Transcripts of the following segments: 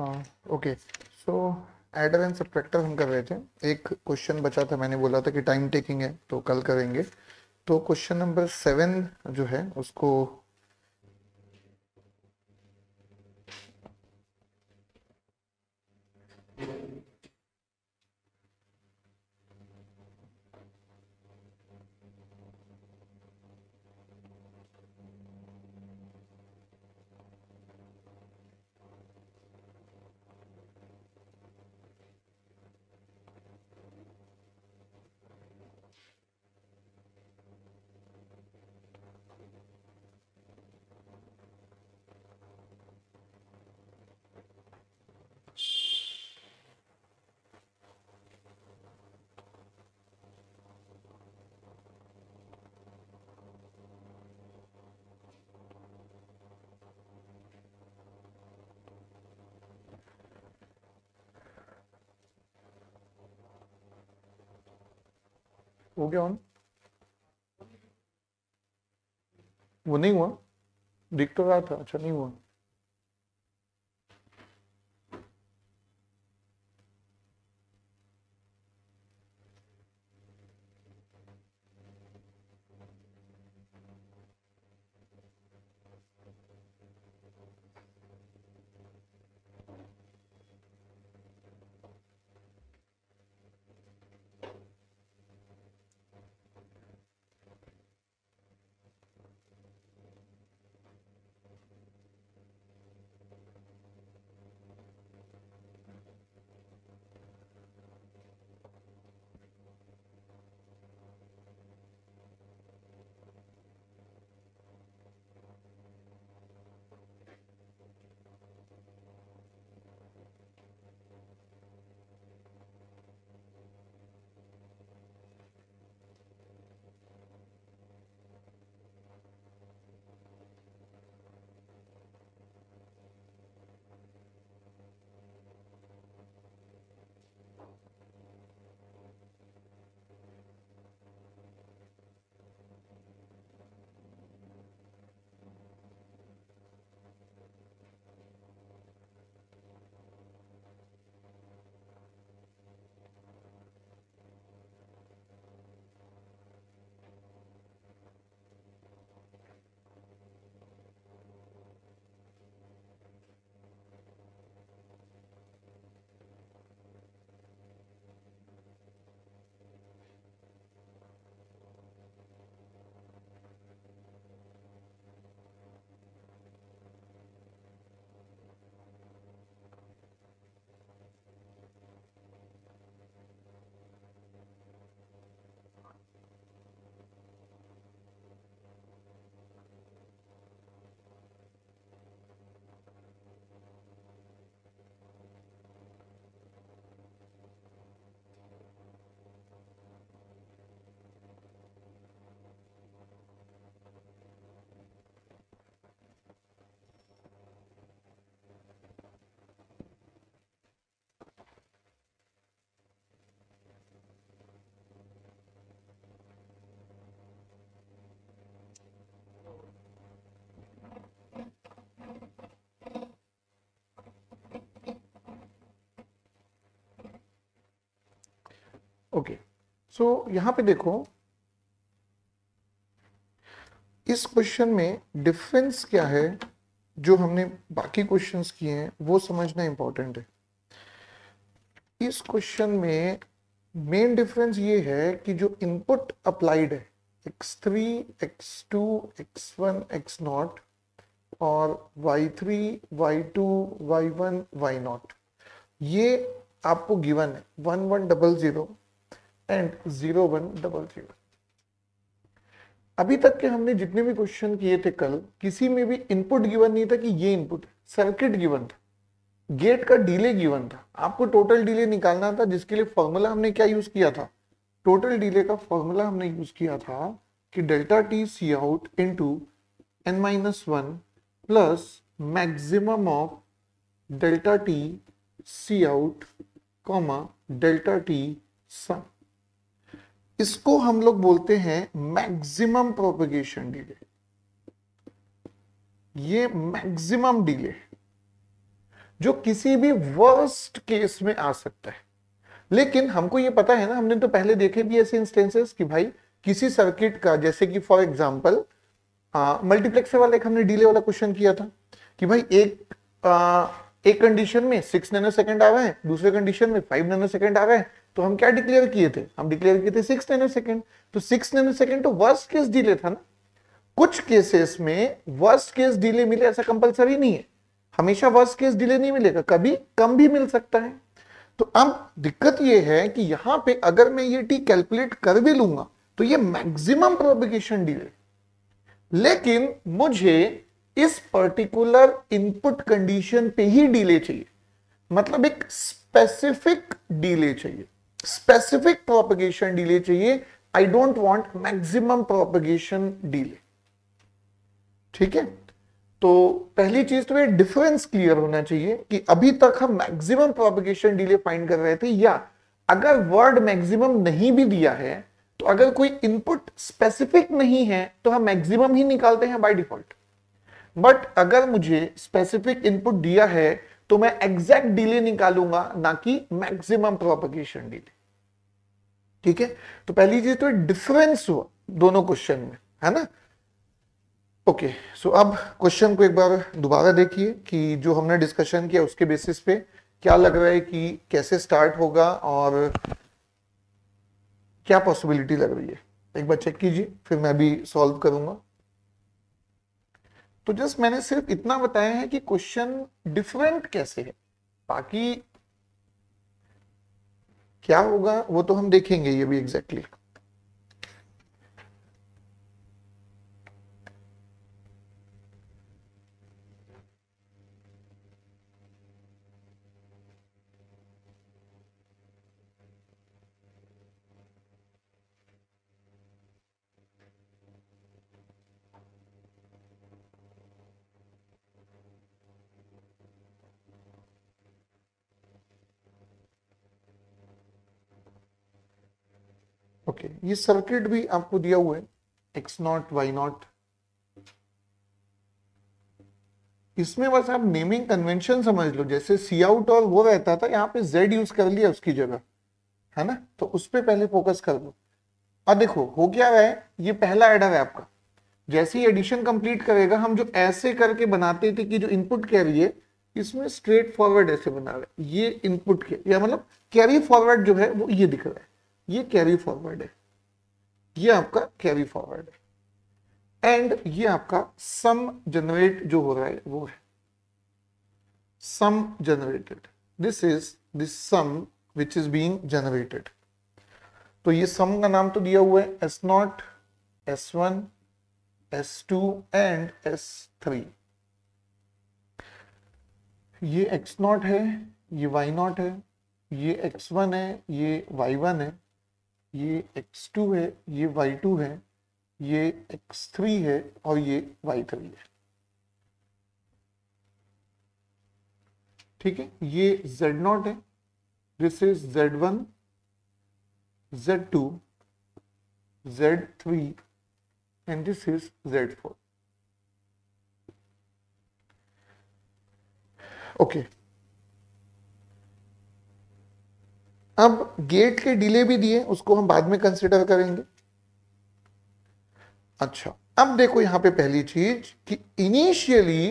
Okay so adder and subtractor हम कर रहे थे एक क्वेश्चन बचा था मैंने बोला था कि टाइम टेकिंग है तो कल करेंगे तो क्वेश्चन नंबर सेवन जो है उसको गया ऑन वो नहीं हुआ दिख तो रहा था अच्छा नहीं हुआ ओके सो यहां पे देखो इस क्वेश्चन में डिफरेंस क्या है जो हमने बाकी क्वेश्चंस किए हैं वो समझना इंपॉर्टेंट है इस क्वेश्चन में मेन डिफरेंस ये है कि जो इनपुट अप्लाइड है x3, x2, x1, x0 और y3, y2, y1, y0 ये आपको गिवन है one one double zero and zero one double zero अभी तक के हमने जितने भी क्वेश्चन किए थे कल किसी में भी इनपुट गिवन नहीं था कि ये इनपुट सर्किट गिवन था गेट का डिले गिवन था आपको टोटल डिले निकालना था जिसके लिए फॉर्मूला हमने क्या यूज किया था टोटल डिले का फॉर्मूला हमने यूज किया था कि delta T C out into n minus one plus maximum of delta T C out comma delta T sum इसको हम लोग बोलते हैं मैक्सिमम प्रोपेगेशन डिले ये मैक्सिमम डिले जो किसी भी वर्स्ट केस में आ सकता है लेकिन हमको ये पता है ना हमने तो पहले देखे भी ऐसे इंस्टेंसेस कि भाई किसी सर्किट का जैसे कि फॉर एग्जांपल मल्टीप्लेक्स वाला एक हमने डिले वाला क्वेश्चन किया था कि भाई एक आ, एक कंडीशन में सिक्स नैनो सेकेंड आ गए है दूसरे कंडीशन में फाइव नैनो सेकेंड आ गए तो हम क्या डिक्लेयर किए थे हम डिक्लेयर किए थे सिक्स नैनो सेकेंड तो सिक्स नैनो सेकेंड तो वर्स्ट केस डीले था ना कुछ केसेस में वर्स्ट केस डीले मिले ऐसा कंपलसरी नहीं है हमेशा वर्स्ट केस डिले नहीं मिलेगा कभी कम भी मिल सकता है तो अब दिक्कत यह है कि यहां पे अगर मैं ये टी कैलकुलेट कर भी लूंगा तो ये मैक्सिमम प्रोबिगेशन डिले लेकिन मुझे इस पर्टिकुलर इनपुट कंडीशन पे ही डिले चाहिए मतलब एक स्पेसिफिक डिले चाहिए स्पेसिफिक प्रोपगेशन डिले चाहिए I don't want maximum propagation delay ठीक है तो पहली चीज तो ये डिफरेंस क्लियर होना चाहिए कि अभी तक हम मैक्सिमम प्रोपगेशन डिले फाइंड कर रहे थे या अगर वर्ड मैक्सिमम नहीं भी दिया है तो अगर कोई इनपुट स्पेसिफिक नहीं है तो हम मैक्सिमम ही निकालते हैं बाय डिफॉल्ट बट अगर मुझे स्पेसिफिक इनपुट दिया है तो मैं एग्जैक्ट डिले निकालूंगा ना कि मैक्सिमम प्रोपगेशन डिले ठीक है तो पहली चीज तो डिफरेंस हुआ दोनों क्वेश्चन में है ना ओके okay, सो so अब क्वेश्चन को एक बार दोबारा देखिए कि जो हमने डिस्कशन किया उसके बेसिस पे क्या लग रहा है कि कैसे स्टार्ट होगा और क्या पॉसिबिलिटी लग रही है एक बार चेक कीजिए फिर मैं भी सॉल्व करूंगा तो जस्ट मैंने सिर्फ इतना बताया है कि क्वेश्चन डिफरेंट कैसे है बाकी क्या होगा वो तो हम देखेंगे ये भी एग्जैक्टली exactly. ओके ये सर्किट भी आपको दिया हुआ है एक्स नॉट वाई नॉट इसमें बस आप नेमिंग कन्वेंशन समझ लो जैसे सी आउट और वो रहता था यहाँ पे जेड यूज कर लिया उसकी जगह है ना तो उस पर पहले फोकस कर लो अब देखो हो क्या है ये पहला एडर है आपका जैसे ही एडिशन कंप्लीट करेगा हम जो ऐसे करके बनाते थे कि जो इनपुट कैरी है इसमें स्ट्रेट फॉरवर्ड ऐसे बना रहे ये इनपुट के या मतलब कैरी फॉरवर्ड जो है वो ये दिख रहा है ये कैरी फॉरवर्ड है ये आपका कैरी फॉरवर्ड है एंड ये आपका सम जनरेट जो हो रहा है वो है sum generated this is this sum which is being generated तो ये सम का नाम तो दिया हुआ है S not S one S two and S three ये एक्स नॉट है ये वाई नॉट है ये एक्स वन है ये वाई वन है ये x2 है ये y2 है ये x3 है और ये y3 है ठीक है ये z0 नॉट है this is Z one Z two Z three and this is Z four okay अब गेट के डिले भी दिए उसको हम बाद में कंसिडर करेंगे अच्छा अब देखो यहां पे पहली चीज कि इनिशियली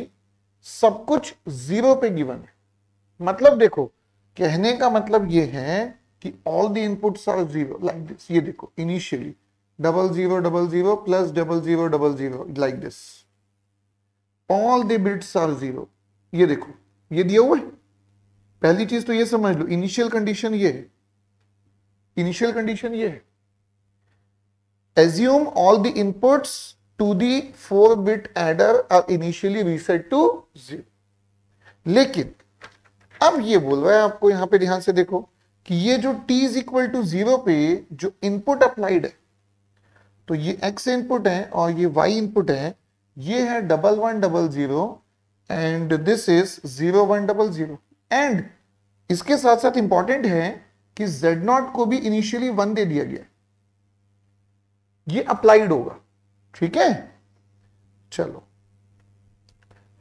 सब कुछ जीरो पे गिवन है मतलब देखो कहने का मतलब यह है कि all the inputs are zero like this ये देखो initially double zero double zero plus double zero double zero like this all the bits are zero ये देखो ये दिया हुआ है पहली चीज तो ये समझ लो इनिशियल कंडीशन ये है इनिशियल कंडीशन ये है assume all the inputs to the four bit adder are initially reset to zero लेकिन अब ये बोल रहा है आपको यहां पे ध्यान से देखो कि ये जो t is equal to zero पे जो इनपुट अप्लाइड है तो ये x इनपुट है और ये y इनपुट है ये है double one double zero and this is zero one double zero and इसके साथ साथ इंपॉर्टेंट है कि z नॉट को भी इनिशियली वन दे दिया गया ये अप्लाइड होगा ठीक है चलो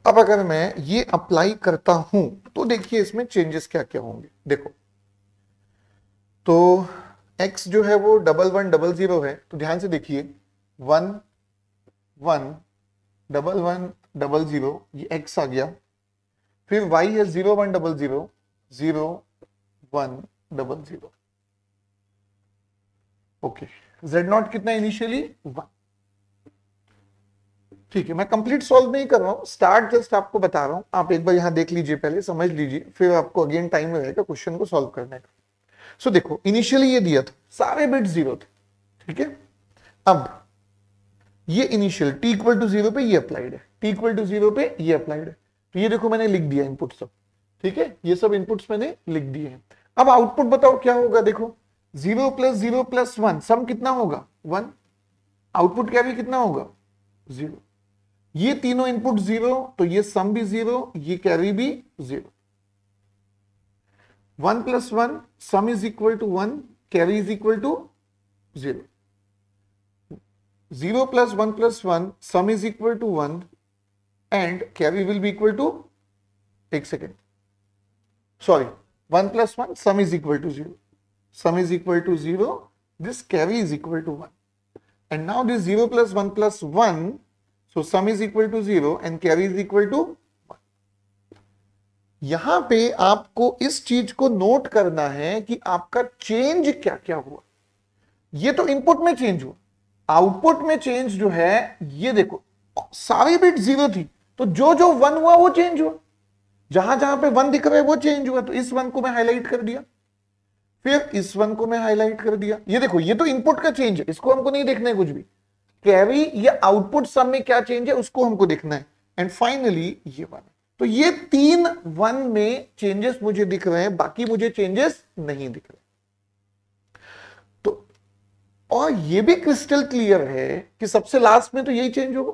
अब अगर मैं ये अप्लाई करता हूं तो देखिए इसमें चेंजेस क्या क्या होंगे देखो तो x जो है वो डबल वन डबल जीरो है तो ध्यान से देखिए one one double one double zero ये आ गया फिर वाई है zero one double zero zero one double zero okay Z not कितना इनिशियली वन ठीक है मैं कंप्लीट सॉल्व नहीं कर रहा हूँ स्टार्ट जस्ट आपको बता रहा हूँ आप एक बार यहां देख लीजिए पहले समझ लीजिए फिर आपको अगेन टाइम लगेगा क्वेश्चन को सॉल्व करने का सो so, देखो इनिशियली ये दिया था सारे बिट जीरो थे ठीक है अब ये initial T equal to zero पे ये अप्लाइड है टी इक्वल टू जीरो पे ये अप्लाइड है तो ये देखो मैंने लिख दिया इनपुट सब ठीक है ये सब इनपुट्स मैंने लिख दिए हैं अब आउटपुट बताओ क्या होगा देखो zero plus zero plus one sum कितना होगा वन आउटपुट क्या भी कितना होगा जीरो ये तीनों इनपुट जीरो तो ये सम भी जीरो ये कैरी भी zero one plus one sum is equal to one carry is equal to zero zero plus one plus one sum is equal to one and carry will be equal to एक second sorry one plus one sum is equal to zero sum is equal to zero this carry is equal to one and now this zero plus one plus one so sum is equal to zero and carry is equal to यहां पे आपको इस चीज को note करना है कि आपका चेंज क्या क्या हुआ ये तो इनपुट में चेंज हुआ आउटपुट में चेंज जो है ये देखो सारी बिट जीरो थी तो जो जो वन हुआ वो चेंज हुआ जहां जहां पे वन दिख रहा है वो चेंज हुआ तो इस वन को मैं हाईलाइट कर दिया फिर इस वन को मैं हाईलाइट कर दिया ये देखो ये तो इनपुट का चेंज है इसको हमको नहीं देखना है कुछ भी कैरी या आउटपुट सब में क्या चेंज है उसको हमको देखना है एंड फाइनली ये वन तो ये तीन वन में चेंजेस मुझे दिख रहे हैं बाकी मुझे चेंजेस नहीं दिख रहे तो और ये भी क्रिस्टल क्लियर है कि सबसे लास्ट में तो यही चेंज होगा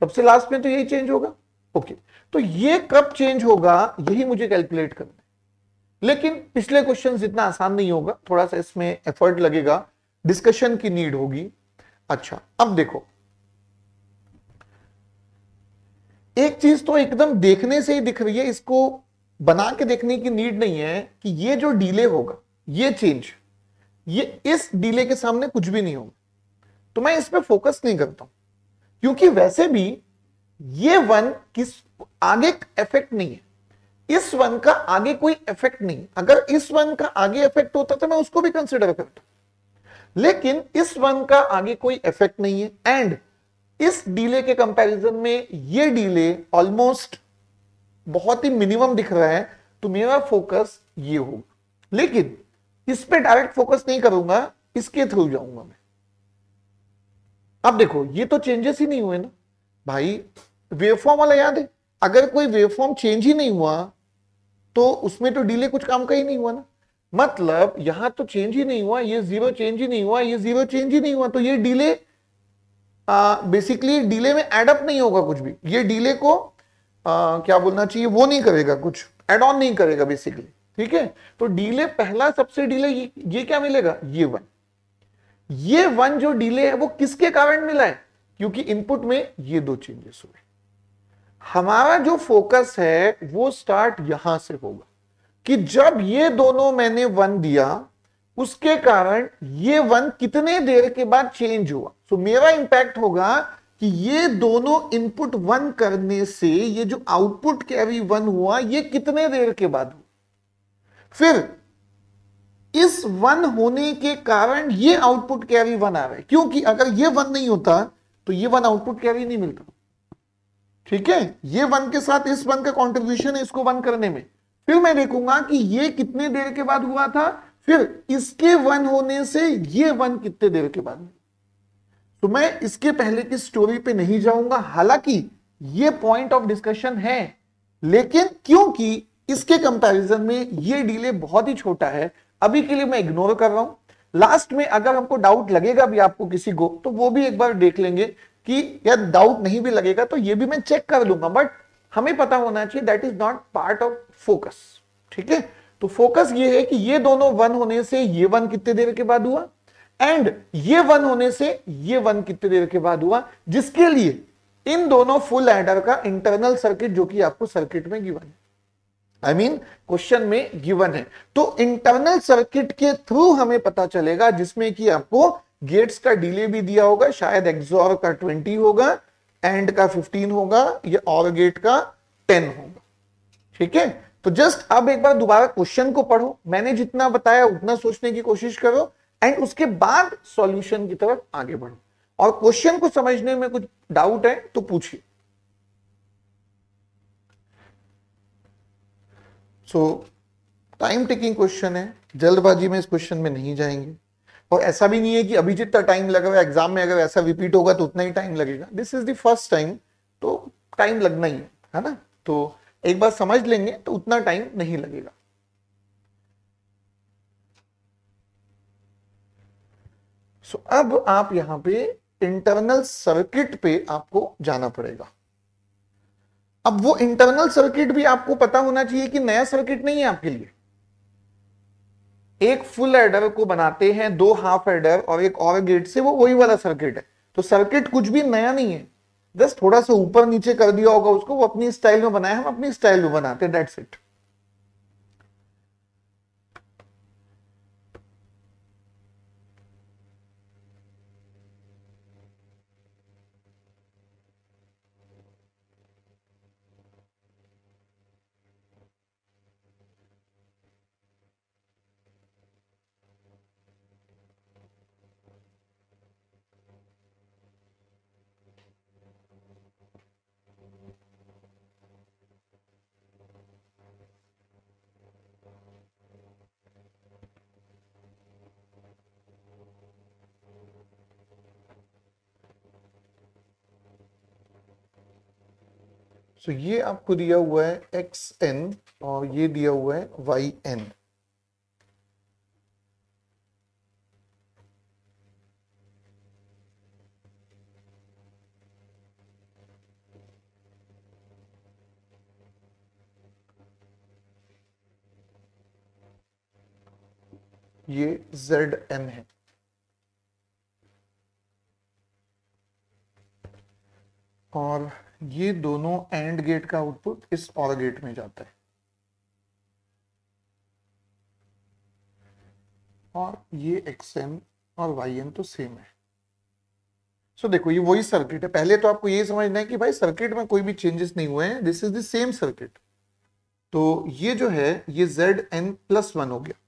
सबसे लास्ट में तो यही चेंज होगा ओके तो ये कब चेंज होगा यही मुझे कैलकुलेट करना है लेकिन पिछले क्वेश्चन इतना आसान नहीं होगा थोड़ा सा इसमें एफर्ट लगेगा डिस्कशन की नीड होगी अच्छा अब देखो एक चीज तो एकदम देखने से ही दिख रही है इसको बना के देखने की नीड नहीं है कि ये जो डीले होगा ये चेंज ये इस डीले के सामने कुछ भी नहीं होगा तो मैं इस पर फोकस नहीं करता हूं क्योंकि वैसे भी ये वन किस आगे इफेक्ट नहीं है इस वन का आगे कोई इफेक्ट नहीं अगर इस वन का आगे इफेक्ट होता तो मैं उसको भी कंसिडर करता लेकिन इस वन का आगे कोई इफेक्ट नहीं है एंड इस डीले के कंपैरिजन में ये डीले ऑलमोस्ट बहुत ही मिनिमम दिख रहा है तो मेरा फोकस ये होगा लेकिन इस पे डायरेक्ट फोकस नहीं करूंगा इसके थ्रू जाऊंगा मैं अब देखो ये तो चेंजेस ही नहीं हुए ना भाई वेवफॉर्म वाला याद है अगर कोई वेवफॉर्म चेंज ही नहीं हुआ तो उसमें तो डिले कुछ काम का ही नहीं हुआ ना मतलब यहां तो चेंज ही नहीं हुआ ये जीरो चेंज ही नहीं हुआ ये जीरो चेंज ही नहीं हुआ तो ये डिले बेसिकली डिले में एडअप नहीं होगा कुछ भी ये डिले को आ, क्या बोलना चाहिए वो नहीं करेगा कुछ एड ऑन नहीं करेगा बेसिकली ठीक है तो डिले पहला सबसे डिले ये, ये क्या मिलेगा ये वन ये वन जो डिले है वो किसके कारण मिला है क्योंकि इनपुट में ये दो चेंजेस हुए हमारा जो फोकस है वो स्टार्ट यहां से होगा कि जब ये दोनों मैंने वन दिया उसके कारण ये वन कितने देर के बाद चेंज हुआ सो so, मेरा इंपैक्ट होगा कि ये दोनों इनपुट वन करने से ये जो आउटपुट कैरी वन हुआ ये कितने देर के बाद हुआ फिर इस वन होने के कारण ये आउटपुट कैरी वन आ रहा है क्योंकि अगर ये वन नहीं होता तो ये वन आउटपुट कैरी नहीं मिलता ठीक है ये वन के साथ इस वन का कॉन्ट्रीब्यूशन है इसको वन करने में फिर मैं देखूंगा कि ये कितने देर के बाद हुआ था फिर इसके वन होने से ये वन कितने देर के बाद तो मैं इसके पहले की स्टोरी पे नहीं जाऊंगा हालांकि ये पॉइंट ऑफ डिस्कशन है लेकिन क्योंकि इसके कंपैरिजन में ये डिले बहुत ही छोटा है अभी के लिए मैं इग्नोर कर रहा हूं लास्ट में अगर हमको डाउट लगेगा भी आपको किसी को तो वो भी एक बार देख लेंगे कि यार डाउट नहीं भी लगेगा तो ये भी मैं चेक कर लूंगा बट हमें पता होना चाहिए that is not part of focus ठीक है तो फोकस ये है कि ये दोनों वन होने से ये वन कितने देर के बाद हुआ एंड ये वन होने से ये वन कितने देर के बाद हुआ जिसके लिए इन दोनों फुल एडर का इंटरनल सर्किट जो कि आपको सर्किट में गिवन है आई मीन क्वेश्चन में गिवन है तो इंटरनल सर्किट के थ्रू हमें पता चलेगा जिसमें कि आपको गेट्स का डिले भी दिया होगा शायद एक्सोर का ट्वेंटी होगा एंड का फिफ्टीन होगा या और गेट का टेन होगा ठीक है तो जस्ट अब एक बार दोबारा क्वेश्चन को पढ़ो मैंने जितना बताया उतना सोचने की कोशिश करो एंड उसके बाद सॉल्यूशन की तरफ आगे बढ़ो और क्वेश्चन को समझने में कुछ डाउट है तो पूछिए सो टाइम टेकिंग क्वेश्चन है जल्दबाजी में इस क्वेश्चन में नहीं जाएंगे और ऐसा भी नहीं है कि अभी जितना टाइम लगा हुआ एग्जाम में अगर ऐसा रिपीट होगा तो उतना ही टाइम लगेगा this is the first time तो टाइम लगना ही है है ना तो एक बार समझ लेंगे तो उतना टाइम नहीं लगेगा सो so, अब आप यहां पे इंटरनल सर्किट पे आपको जाना पड़ेगा अब वो इंटरनल सर्किट भी आपको पता होना चाहिए कि नया सर्किट नहीं है आपके लिए एक फुल एडर को बनाते हैं दो हाफ एडर और एक और गेट से वो वही वाला सर्किट है तो सर्किट कुछ भी नया नहीं है जस्ट थोड़ा सा ऊपर नीचे कर दिया होगा उसको वो अपनी स्टाइल में बनाया हम अपनी स्टाइल में बनाते हैं डेट्स इट सो तो ये आपको दिया हुआ है एक्स एन और ये दिया हुआ है वाई एन ये जेड एन है और ये दोनों एंड गेट का आउटपुट इस और गेट में जाता है और ये एक्स एम और वाई एम तो सेम है सो so, देखो ये वही सर्किट है पहले तो आपको ये समझना है कि भाई सर्किट में कोई भी चेंजेस नहीं हुए हैं this is the same circuit तो ये जो है ये जेड एन प्लस वन हो गया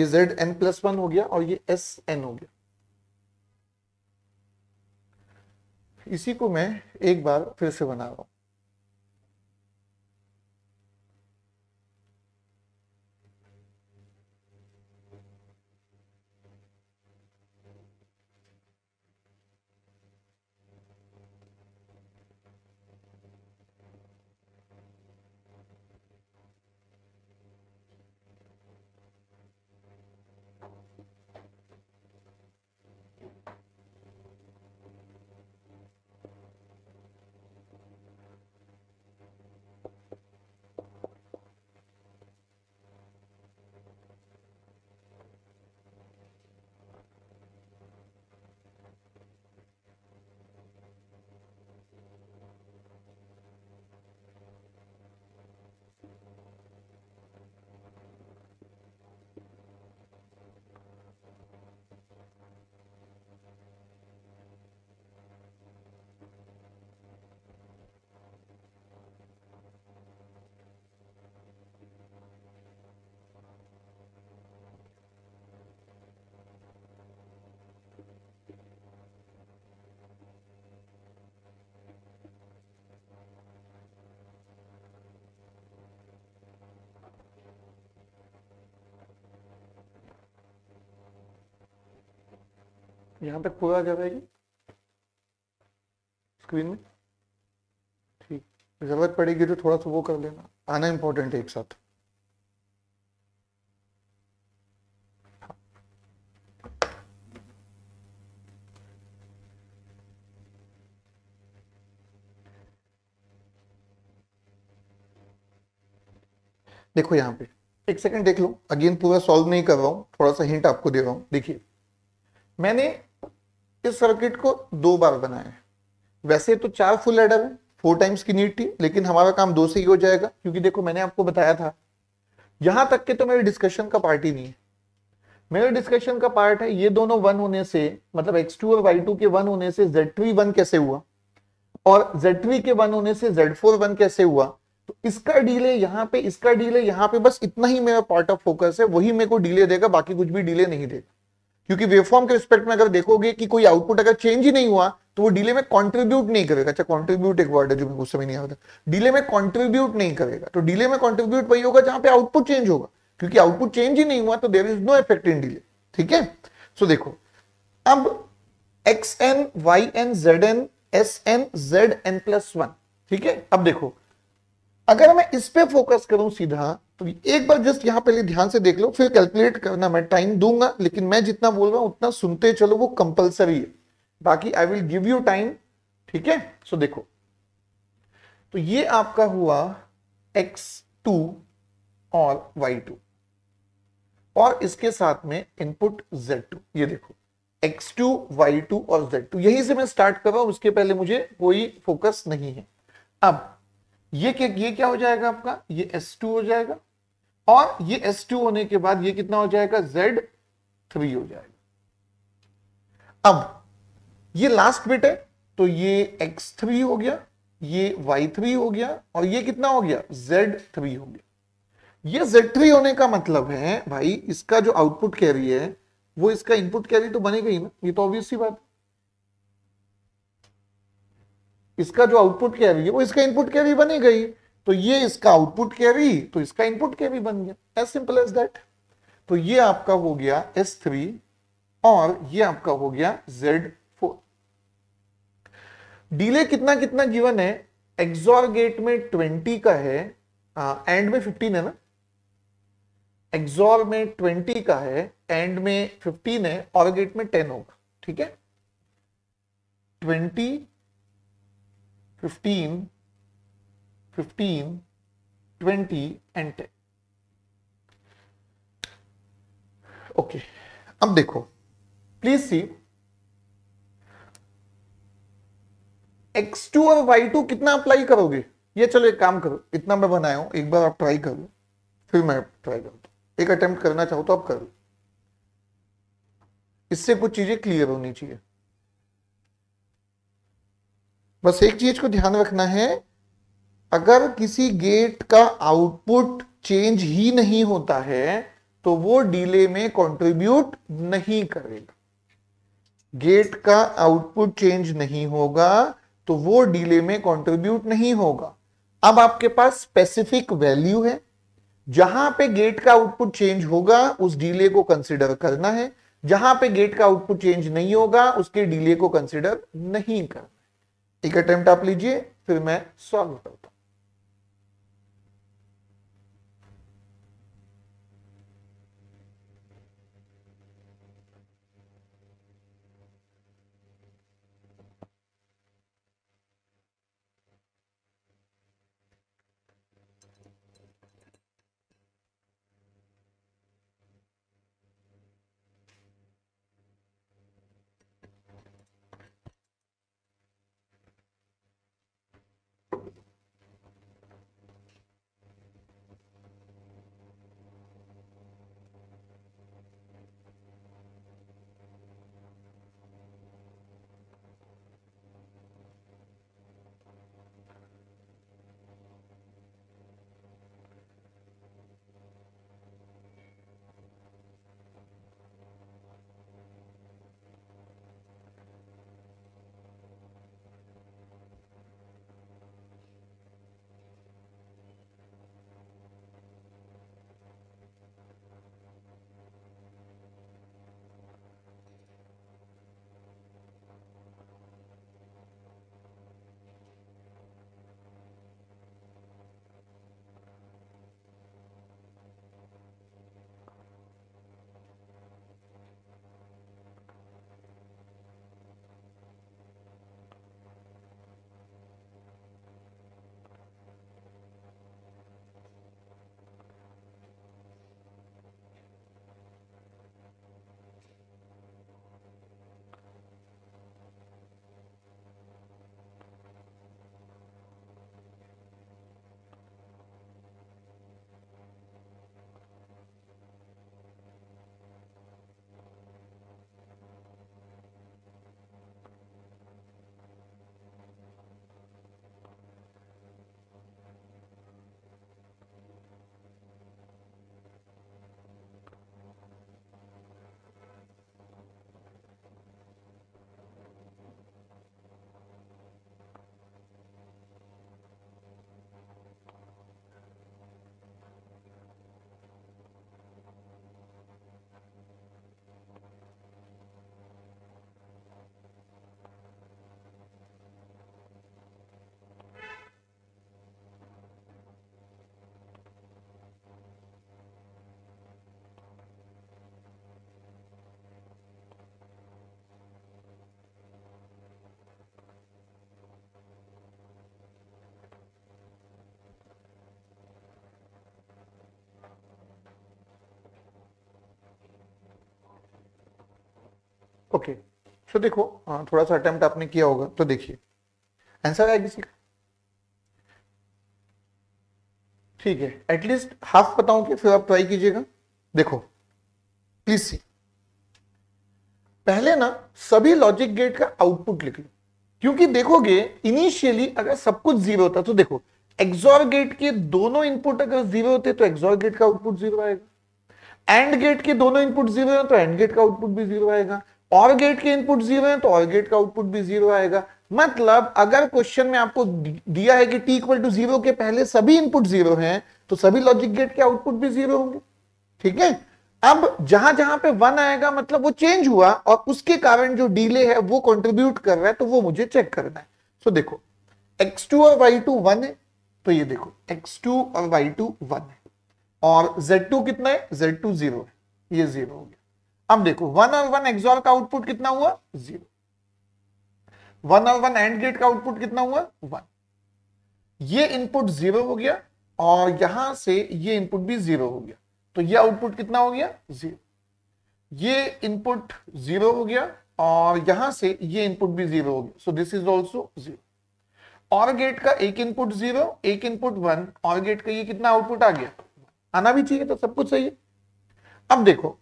ये जेड एन प्लस वन हो गया और ये एस एन हो गया इसी को मैं एक बार फिर से बना रहा हूँ यहाँ तक पूरा जा जाएगी स्क्रीन में ठीक जरूरत पड़ेगी तो थोड़ा सा वो कर लेना आना इम्पोर्टेंट है एक साथ देखो यहाँ पे एक सेकंड देख लो अगेन पूरा सॉल्व नहीं कर रहा हूँ थोड़ा सा हिंट आपको दे रहा हूँ देखिए मैंने इस सर्किट को दो बार बनाया वैसे तो चार फुल एडर है फोर टाइम्स की नीड थी लेकिन हमारा काम दो से ही हो जाएगा क्योंकि देखो मैंने आपको बताया था यहां तक के तो मेरे डिस्कशन का पार्ट ही नहीं है मेरे डिस्कशन का पार्ट है ये दोनों वन होने से मतलब एक्स टू और वाई टू के वन होने से जेड थ्री वन कैसे हुआ और जेड थ्री के वन होने से जेड फोर वन कैसे हुआ तो इसका डीले यहाँ पे इसका डीले यहाँ पे बस इतना ही मेरा पार्ट ऑफ फोकस है वही मेरे को डीले देगा बाकी कुछ भी डीले नहीं देगा क्योंकि वेवफॉर्म के रिस्पेक्ट में अगर देखोगे कि कोई आउटपुट अगर चेंज ही नहीं हुआ तो वो डिले में कॉन्ट्रीब्यूट नहीं करेगा अच्छा कॉन्ट्रीब्यूट एक वर्ड है जो मेरे समझ नहीं आता डिले में कॉन्ट्रीब्यूट नहीं करेगा तो डिले में कॉन्ट्रीब्यूट वही होगा जहां पे आउटपुट चेंज होगा क्योंकि आउटपुट चेंज ही नहीं हुआ तो there is no effect in delay ठीक है सो देखो अब X N Y N Z N S N Z N plus one ठीक है अब देखो अगर मैं इस पे फोकस करूं सीधा तो एक बार जस्ट यहाँ पहले ध्यान से देख लो फिर कैलकुलेट करना मैं टाइम दूंगा लेकिन मैं जितना बोल रहा हूँ उतना सुनते चलो वो कंपलसरी है बाकी I will give you time ठीक है सो देखो तो ये आपका हुआ x2 और y2 और इसके साथ में इनपुट z2 टू ये देखो एक्स टू वाई टू और जेड टू यही से मैं स्टार्ट कर रहा हूं उसके पहले मुझे कोई फोकस नहीं है अब ये क्या ये क्या हो जाएगा आपका ये एस टू हो जाएगा और ये S2 होने के बाद ये कितना हो जाएगा Z3 हो जाएगा अब ये लास्ट बिट है तो ये X3 हो गया ये Y3 हो गया और ये कितना हो गया Z3 हो गया ये Z3 होने का मतलब है भाई इसका जो आउटपुट कैरी है वो इसका इनपुट कैरी तो बनेगा ही ना ये तो ऑब्वियस सी बात है इसका जो आउटपुट कैरी है वो इसका इनपुट कैरी बनेगा ही तो ये इसका आउटपुट कैरी तो इसका इनपुट कैरी बन गया एज सिंपल एज दैट तो ये आपका हो गया एस थ्री और ये आपका हो गया जेड फोर डीले कितना कितना गिवन है एक्सॉर गेट में ट्वेंटी का है एंड में फिफ्टीन है ना एक्सोर में ट्वेंटी का है एंड में फिफ्टीन है और गेट में टेन होगा ठीक है twenty fifteen 15, 20 and 10. Okay okay. अब देखो प्लीज सी x2 और y2 कितना अप्लाई करोगे ये चलो एक काम करो इतना मैं बनाया हूं एक बार आप ट्राई करो फिर मैं ट्राई करता हूं एक अटेम्प्ट करना चाहो तो आप करो इससे कुछ चीजें क्लियर होनी चाहिए बस एक चीज को ध्यान रखना है अगर किसी गेट का आउटपुट चेंज ही नहीं होता है तो वो डिले में कंट्रीब्यूट नहीं करेगा गेट का आउटपुट चेंज नहीं होगा तो वो डिले में कंट्रीब्यूट नहीं होगा अब आपके पास स्पेसिफिक वैल्यू है जहां पे गेट का आउटपुट चेंज होगा उस डिले को कंसिडर करना है जहां पे गेट का आउटपुट चेंज नहीं होगा उसके डिले को कंसिडर नहीं करना एक अटेम्प्ट आप लीजिए फिर मैं सॉल्व करता हूं ओके सो देखो हाँ, थोड़ा सा अटेम्प्ट आपने किया होगा तो देखिए आंसर आया किसी का ठीक है एटलीस्ट हाफ बताऊं कि फिर आप ट्राई कीजिएगा देखो प्लीज सी पहले ना सभी लॉजिक गेट का आउटपुट लिख लो क्योंकि देखोगे इनिशियली अगर सब कुछ जीरो होता तो देखो एक्सॉर गेट के दोनों इनपुट अगर जीरो होते तो एक्सॉर गेट का आउटपुट जीरो आएगा एंड गेट के दोनों इनपुट जीरो है तो एंड गेट का आउटपुट भी जीरो आएगा और गेट के इनपुट जीरो हैं तो और गेट का आउटपुट भी जीरो आएगा मतलब अगर क्वेश्चन में आपको दिया है कि टी इक्वल टू जीरो के पहले सभी इनपुट जीरो हैं तो सभी लॉजिक गेट के आउटपुट भी जीरो होंगे ठीक है अब जहां जहां पे वन आएगा मतलब वो चेंज हुआ और उसके कारण जो डीले है वो कंट्रीब्यूट कर रहा है तो वो मुझे चेक करना है सो so, देखो x2 और y2 वन है तो ये देखो x2 और y2 वन है और z2 कितना है z2 जीरो है ये जीरो हो गया अब देखो वन और वन एक्सॉल का आउटपुट कितना हुआ जीरो वन और वन एंड गेट का आउटपुट कितना हुआ वन ये इनपुट जीरो हो गया और यहां से ये इनपुट भी जीरो हो गया तो ये आउटपुट कितना हो गया जीरो ये इनपुट जीरो हो गया और यहां से ये इनपुट भी जीरो हो गया so this is also zero OR gate का एक इनपुट जीरो एक इनपुट वन और गेट का ये कितना आउटपुट आ गया आना भी चाहिए तो सब कुछ सही है अब देखो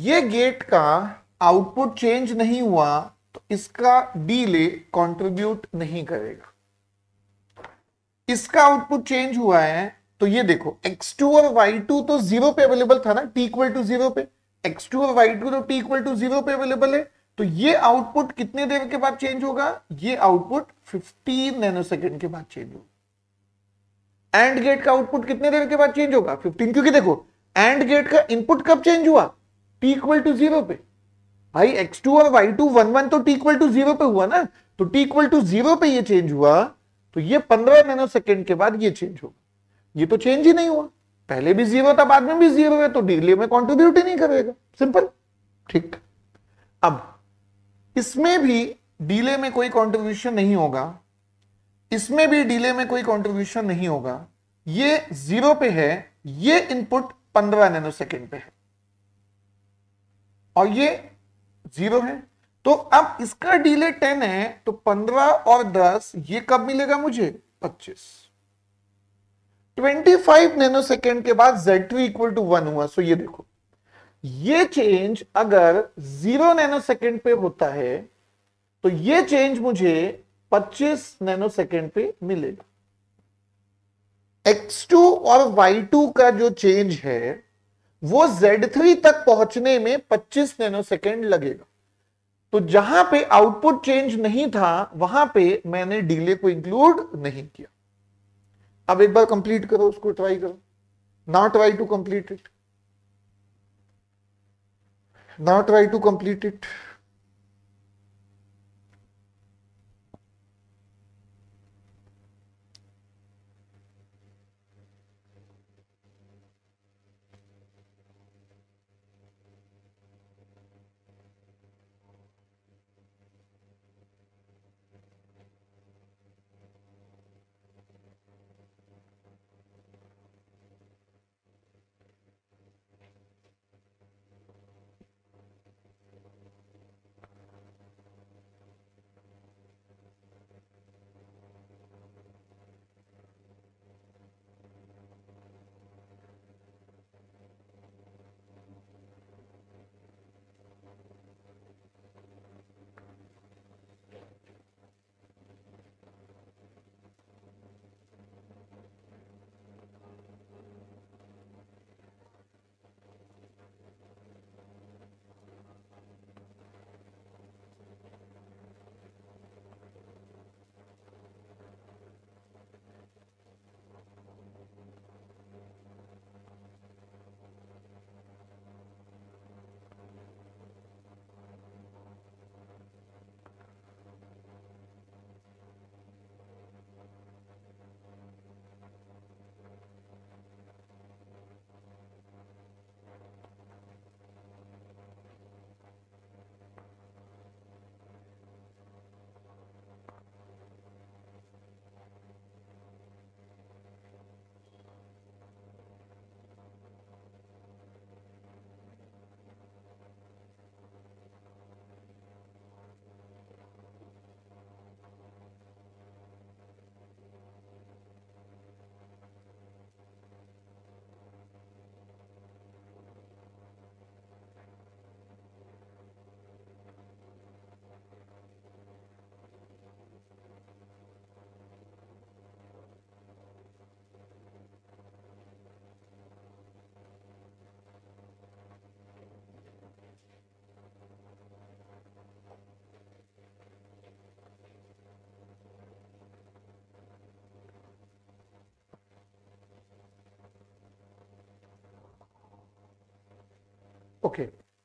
ये गेट का आउटपुट चेंज नहीं हुआ तो इसका डीले कंट्रीब्यूट नहीं करेगा इसका आउटपुट चेंज हुआ है तो ये देखो x2 और y2 तो जीरो पे अवेलेबल था ना t इक्वल टू जीरो पे x2 और y2 तो t इक्वल टू जीरो पे अवेलेबल है तो ये आउटपुट कितने देर के बाद चेंज होगा ये आउटपुट 15 नैनो सेकेंड के बाद चेंज होगा एंड गेट का आउटपुट कितने देर के बाद चेंज होगा 15 क्योंकि देखो एंड गेट का इनपुट कब चेंज हुआ टी इक्वल टू जीरो पे भाई एक्स टू और वाई टू वन वन तो टी इक्वल टू जीरो पे हुआ ना तो टी इक्वल टू जीरो पे ये चेंज हुआ तो ये पंद्रह नैनो सेकेंड के बाद ये चेंज होगा ये तो चेंज ही नहीं हुआ पहले भी जीरो था बाद में भी जीरो है तो डिग्री में कॉन्ट्रीब्यूट ही नहीं करेगा सिंपल ठीक अब इसमें भी डीले में कोई कॉन्ट्रीब्यूशन नहीं होगा इसमें भी डीले में कोई कॉन्ट्रीब्यूशन नहीं होगा ये जीरो पे है ये इनपुट पंद्रह नैनो सेकेंड पे है और ये जीरो है तो अब इसका डिले टेन है तो पंद्रह और दस ये कब मिलेगा मुझे पच्चीस ट्वेंटी फाइव नैनो सेकेंड के बाद Z two equal to one हुआ सो ये देखो ये चेंज अगर जीरो नैनो सेकेंड पे होता है तो ये चेंज मुझे पच्चीस नैनो सेकेंड पे मिलेगा एक्स टू और वाई टू का जो चेंज है वो Z3 तक पहुंचने में 25 नैनो सेकेंड लगेगा तो जहां पे आउटपुट चेंज नहीं था वहां पे मैंने डिले को इंक्लूड नहीं किया अब एक बार कंप्लीट करो उसको ट्राई करो now try to complete it now try to complete it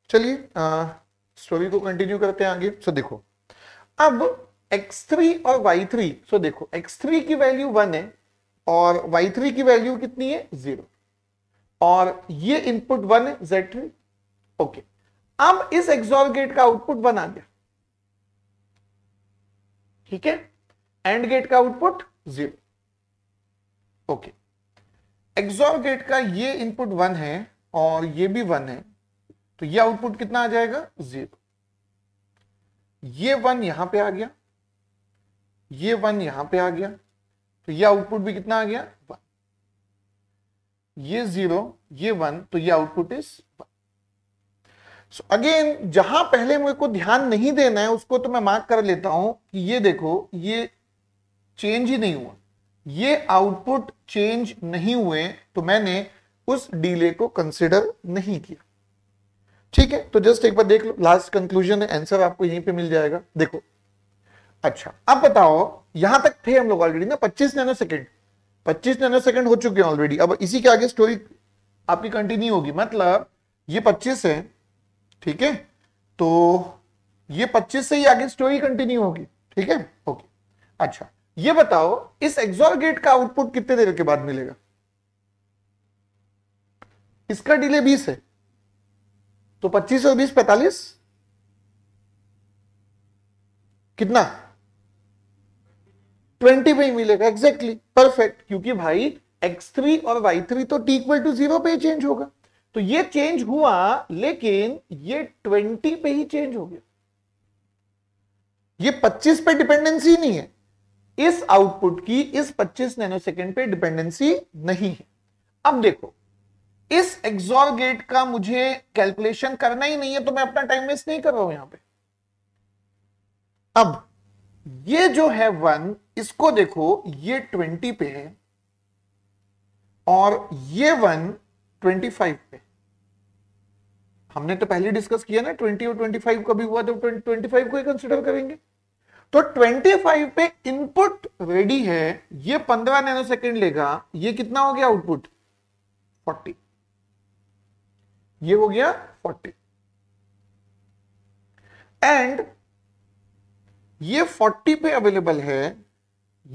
चलिए स्टोरी को कंटिन्यू करते हैं आगे सो देखो अब x3 और y3 सो देखो x3 की वैल्यू वन है और y3 की वैल्यू कितनी है जीरो और ये इनपुट वन है z3 ओके अब इस एक्सोर गेट का आउटपुट वन आ गया ठीक है एंड गेट का output zero okay XOR gate का ये इनपुट वन है और ये भी वन है तो ये आउटपुट कितना आ जाएगा जीरो ये वन यहां पे आ गया ये वन यहां पे आ गया तो ये आउटपुट भी कितना आ गया वन ये जीरो ये वन तो ये output is one so again जहां पहले मुझे को ध्यान नहीं देना है उसको तो मैं मार्क कर लेता हूं कि ये देखो ये चेंज ही नहीं हुआ ये आउटपुट चेंज नहीं हुए तो मैंने उस डीले को कंसिडर नहीं किया ठीक है तो जस्ट एक बार देख लो लास्ट कंक्लूजन है आंसर आपको यहीं पे मिल जाएगा देखो अच्छा अब बताओ यहां तक थे हम लोग ऑलरेडी ना 25 नैनो सेकंड 25 नैनो सेकंड हो चुके हैं ऑलरेडी अब इसी के आगे स्टोरी आपकी कंटिन्यू होगी मतलब ये 25 है ठीक है तो ये 25 से ही आगे स्टोरी कंटिन्यू होगी ठीक है ओके अच्छा ये बताओ इस एग्जॉल गेट का आउटपुट कितने देर के बाद मिलेगा इसका डिले बीस है तो पच्चीस और बीस पैतालीस कितना ट्वेंटी पे ही मिलेगा एग्जैक्टली परफेक्ट क्योंकि भाई x3 और y3 तो t इक्वल टू जीरो पे ही चेंज होगा तो ये चेंज हुआ लेकिन ये 20 पे ही चेंज हो गया ये 25 पे डिपेंडेंसी नहीं है इस आउटपुट की इस 25 नैनो सेकेंड पे डिपेंडेंसी नहीं है अब देखो इस एक्सॉर गेट का मुझे कैलकुलेशन करना ही नहीं है तो मैं अपना टाइम वेस्ट नहीं कर रहा हूं यहां पे अब ये जो है वन इसको देखो ये ट्वेंटी पे है और ये वन ट्वेंटी फाइव पे हमने तो पहले डिस्कस किया ना ट्वेंटी और ट्वेंटी फाइव का भी हुआ तो ट्वेंटी फाइव को ही कंसिडर करेंगे तो 25 पे इनपुट रेडी है ये 15 नैनो सेकेंड लेगा ये कितना हो गया आउटपुट फोर्टी ये हो गया फोर्टी एंड ये फोर्टी पे अवेलेबल है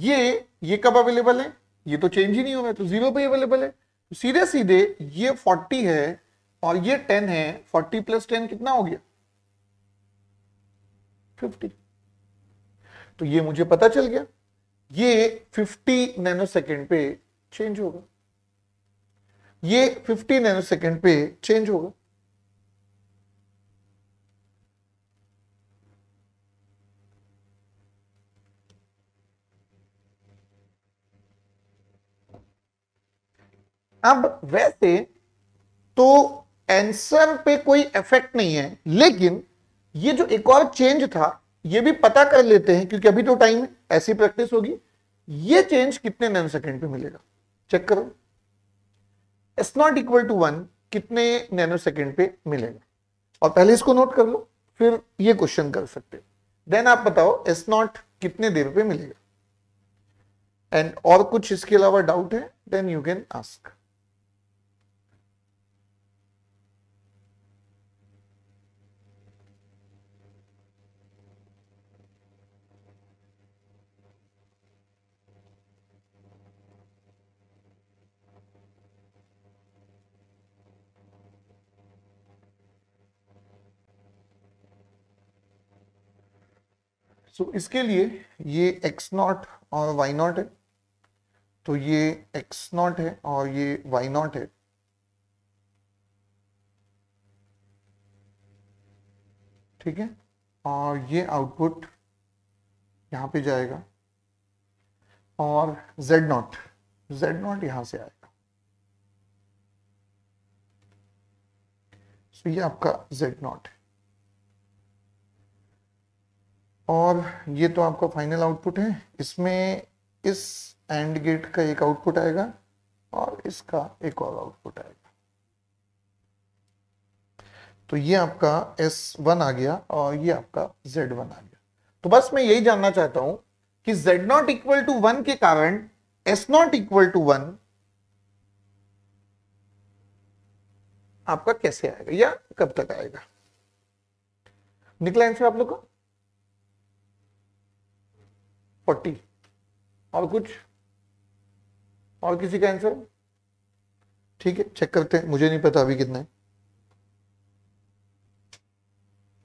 ये ये कब अवेलेबल है ये तो चेंज ही नहीं होगा तो जीरो पे अवेलेबल है तो सीधे सीधे ये फोर्टी है और ये टेन है फोर्टी प्लस टेन कितना हो गया फिफ्टी तो ये मुझे पता चल गया ये फिफ्टी नैनो सेकेंड पे चेंज होगा ये 50 नैनो सेकेंड पे चेंज होगा अब वैसे तो एंसर पे कोई इफेक्ट नहीं है लेकिन ये जो एक और चेंज था ये भी पता कर लेते हैं क्योंकि अभी तो टाइम ऐसी प्रैक्टिस होगी ये चेंज कितने नैनो सेकंड पे मिलेगा चेक करो S naught equal to one कितने नैनो सेकेंड पे मिलेगा और पहले इसको नोट कर लो फिर ये क्वेश्चन कर सकते हो देन आप बताओ एस नॉट कितने देर पे मिलेगा एंड और कुछ इसके अलावा डाउट है then you can ask so so, इसके लिए ये एक्स नॉट और वाई नॉट है तो ये एक्स नॉट है और ये वाई नॉट है ठीक है और ये आउटपुट यहां पे जाएगा और z नॉट z नॉट यहां से आएगा सो so, ये आपका z नॉट है और ये तो आपका फाइनल आउटपुट है इसमें इस एंड गेट का एक आउटपुट आएगा और इसका एक और आउटपुट आएगा तो ये आपका S1 आ गया और ये आपका Z1 आ गया तो बस मैं यही जानना चाहता हूं कि Z naught equal to one के कारण S naught equal to one आपका कैसे आएगा या कब तक आएगा निकला आंसर आप लोग का फोर्टी और कुछ और किसी का आंसर ठीक है चेक करते हैं मुझे नहीं पता अभी कितना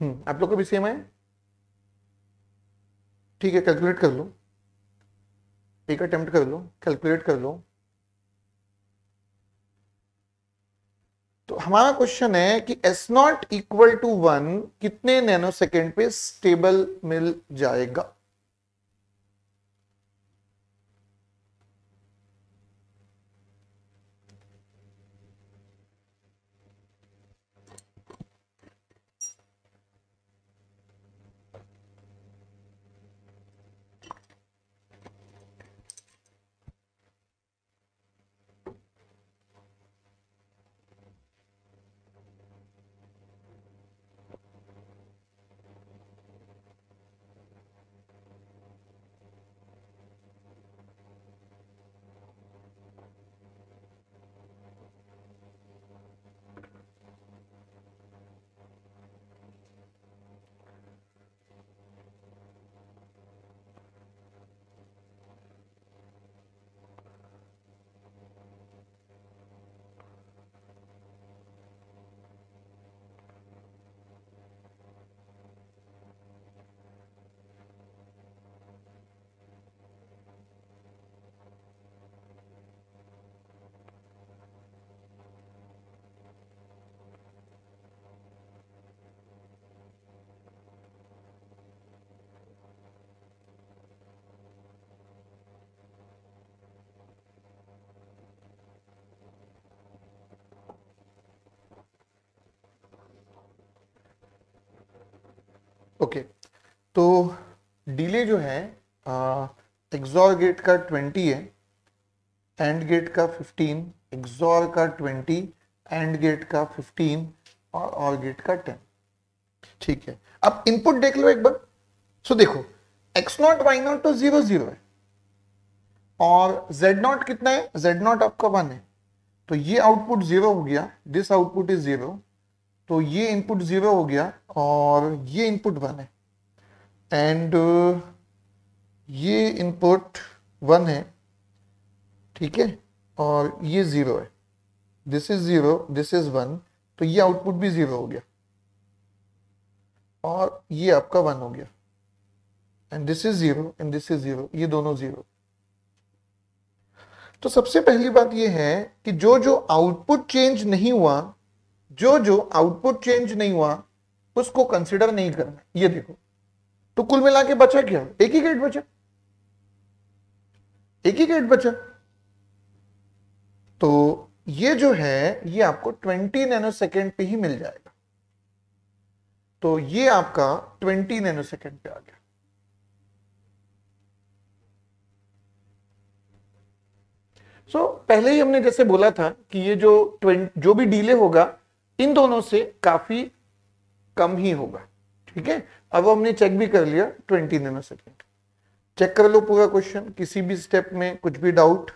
हम्म आप लोग का भी सेम है ठीक है कैलकुलेट कर लो एक अटेम्प्ट कर लो कैलकुलेट कर लो तो हमारा क्वेश्चन है कि S naught equal to one कितने नैनो सेकेंड पे स्टेबल मिल जाएगा डिले जो है एग्जॉर गेट का 20 है एंड गेट का 15 एग्जॉर का 20 एंड गेट का 15 और और गेट का 10 ठीक है अब इनपुट देख लो एक बार सो देखो एक्स नॉट वाई नॉट तो जीरो जीरो है और जेड नॉट कितना है जेड नॉट आपका वन है तो ये आउटपुट जीरो हो गया दिस आउटपुट इज जीरो तो ये इनपुट जीरो हो गया और ये इनपुट वन है एंड uh, ये इनपुट वन है ठीक है और ये ज़ीरो है this is zero this is one तो ये आउटपुट भी ज़ीरो हो गया और ये आपका वन हो गया and this is zero and this is zero ये दोनों ज़ीरो तो सबसे पहली बात यह है कि जो जो आउटपुट चेंज नहीं हुआ जो जो आउटपुट चेंज नहीं हुआ उसको कंसिडर नहीं करना ये देखो तो कुल मिला के बचा क्या एक ही गेट बचा एक ही गेट बचा तो ये जो है ये आपको 20 नैनो सेकेंड पे ही मिल जाएगा तो ये आपका 20 नैनो सेकेंड पे आ गया सो so, पहले ही हमने जैसे बोला था कि ये जो ट्वेंटी जो भी डीले होगा इन दोनों से काफी कम ही होगा ठीक है अब हमने चेक भी कर लिया ट्वेंटी नैनो सेकेंड चेक कर लो पूरा क्वेश्चन किसी भी स्टेप में कुछ भी डाउट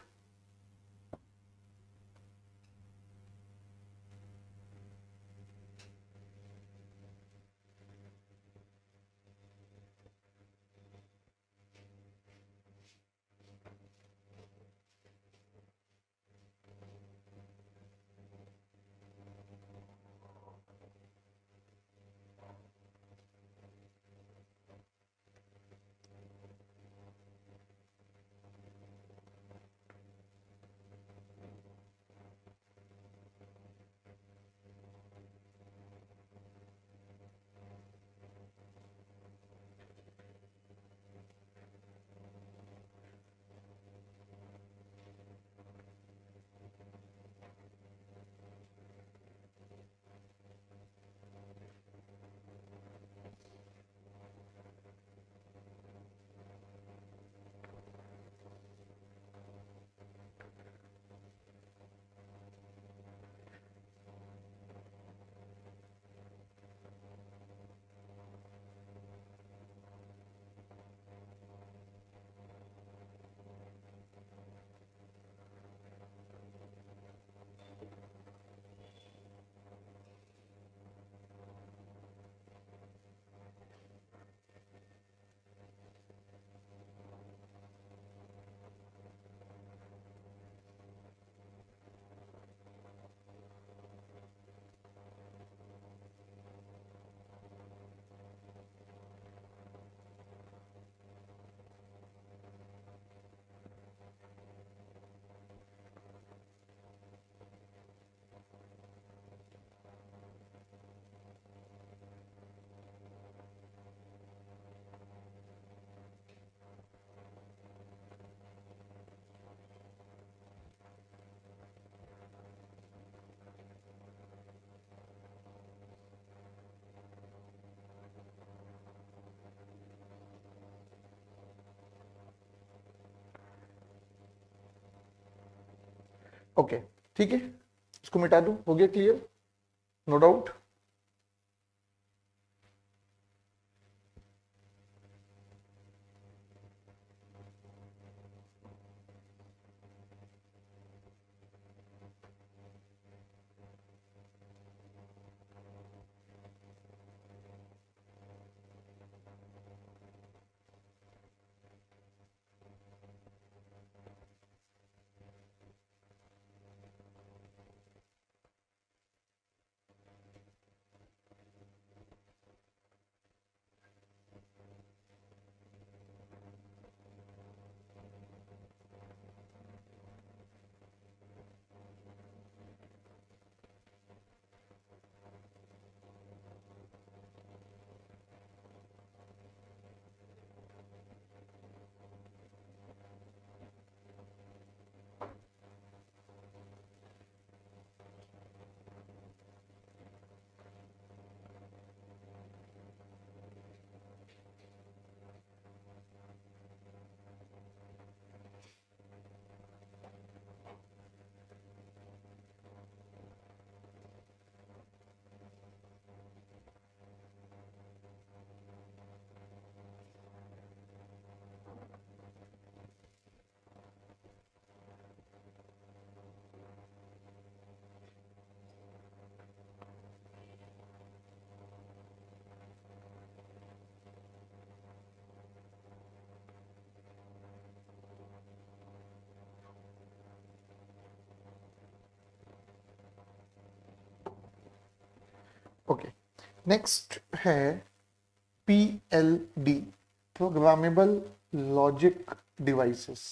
ठीक है इसको मिटा दू हो गया क्लियर नो डाउट नेक्स्ट है P L D programmable logic devices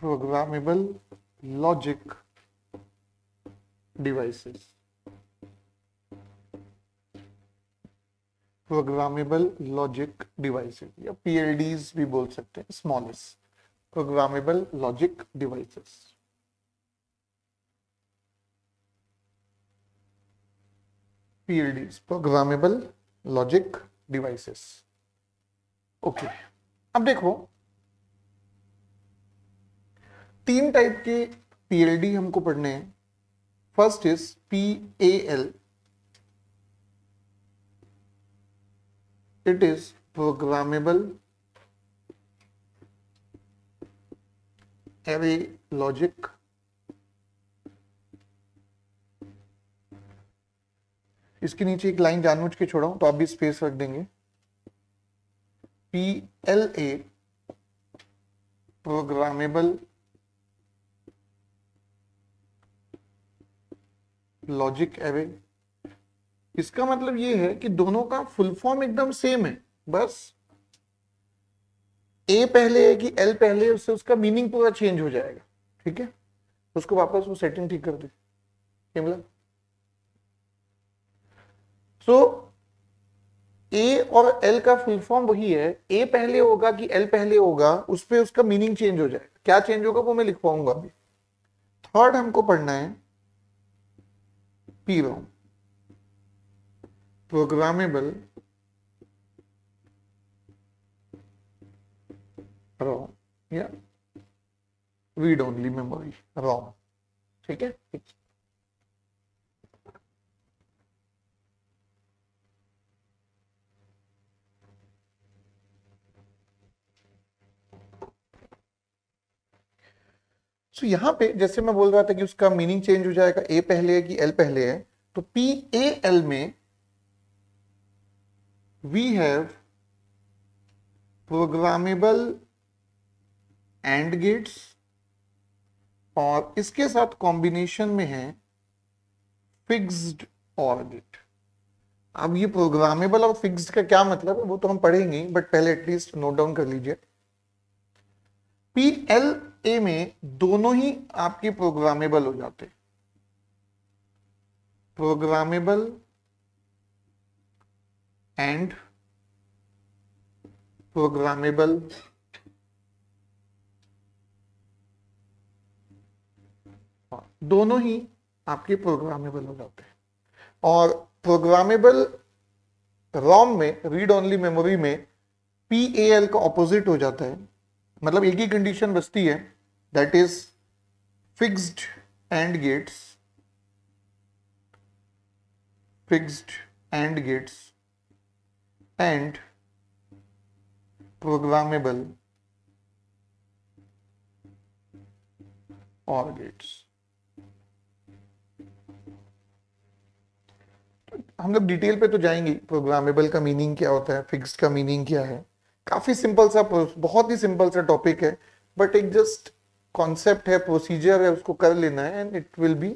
programmable logic devices programmable logic devices या पीएलडीज भी बोल सकते हैं smallest programmable logic devices PLDs, Programmable Logic Devices. Okay okay. अब देखो तीन टाइप के पीएलडी हमको पढ़ने हैं first is P A L it is programmable array logic इसके नीचे एक लाइन जानबूझ के छोड़ा हूं तो आप भी स्पेस रख देंगे P L A programmable logic array इसका मतलब ये है कि दोनों का फुल फॉर्म एकदम सेम है बस ए पहले है कि एल पहले उससे उसका मीनिंग पूरा चेंज हो जाएगा ठीक है उसको वापस वो सेटिंग ठीक कर दे मतलब सो ए और एल का फुल फॉर्म वही है ए पहले होगा कि एल पहले होगा उस पर उसका मीनिंग चेंज हो जाएगा क्या चेंज होगा वो मैं लिख पाऊंगा अभी थर्ड हमको पढ़ना है पी रोम प्रोग्रामेबल रोम या रीड ओनली मेमोरी रोम ठीक है ठीक सो so, यहाँ पे जैसे मैं बोल रहा था कि उसका मीनिंग चेंज हो जाएगा ए पहले है कि एल पहले है तो पी ए एल में we have programmable and gates और इसके साथ कॉम्बिनेशन में है फिक्स्ड और गेट अब ये प्रोग्रामेबल और फिक्स्ड का क्या मतलब है वो तो हम पढ़ेंगे बट पहले एटलीस्ट नोट डाउन कर लीजिए पी एल ए में दोनों ही आपके प्रोग्रामेबल हो जाते प्रोग्रामेबल एंड प्रोग्रामेबल दोनों ही आपके प्रोग्रामेबल हो जाते हैं और प्रोग्रामेबल रॉम में रीड ओनली मेमोरी में पी ए एल का ऑपोजिट हो जाता है मतलब एक ही कंडीशन बचती है that is fixed AND gates, fixed AND gates and programmable OR gates. हम लोग डिटेल पे तो जाएंगे प्रोग्रामेबल का मीनिंग क्या होता है फिक्स का मीनिंग क्या है काफ़ी सिंपल सा बहुत ही सिंपल सा टॉपिक है बट एक जस्ट कॉन्सेप्ट है प्रोसीजर है उसको कर लेना है and it will be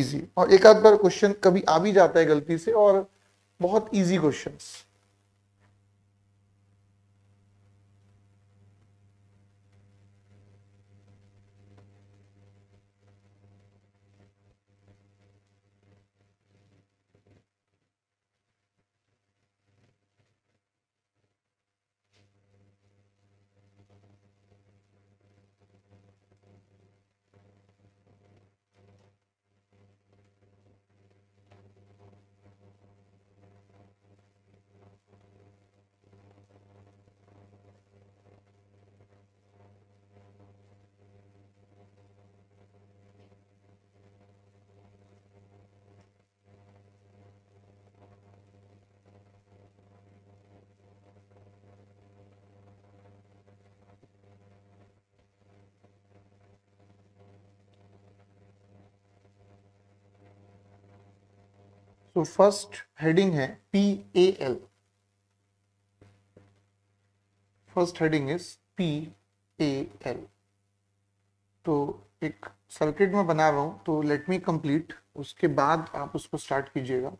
easy और एक आध बार क्वेश्चन कभी आ भी जाता है गलती से और बहुत ईजी क्वेश्चंस तो फर्स्ट हेडिंग है P A L first heading is P A L तो एक सर्किट में बना रहा हूं तो लेट मी कंप्लीट उसके बाद आप उसको स्टार्ट कीजिएगा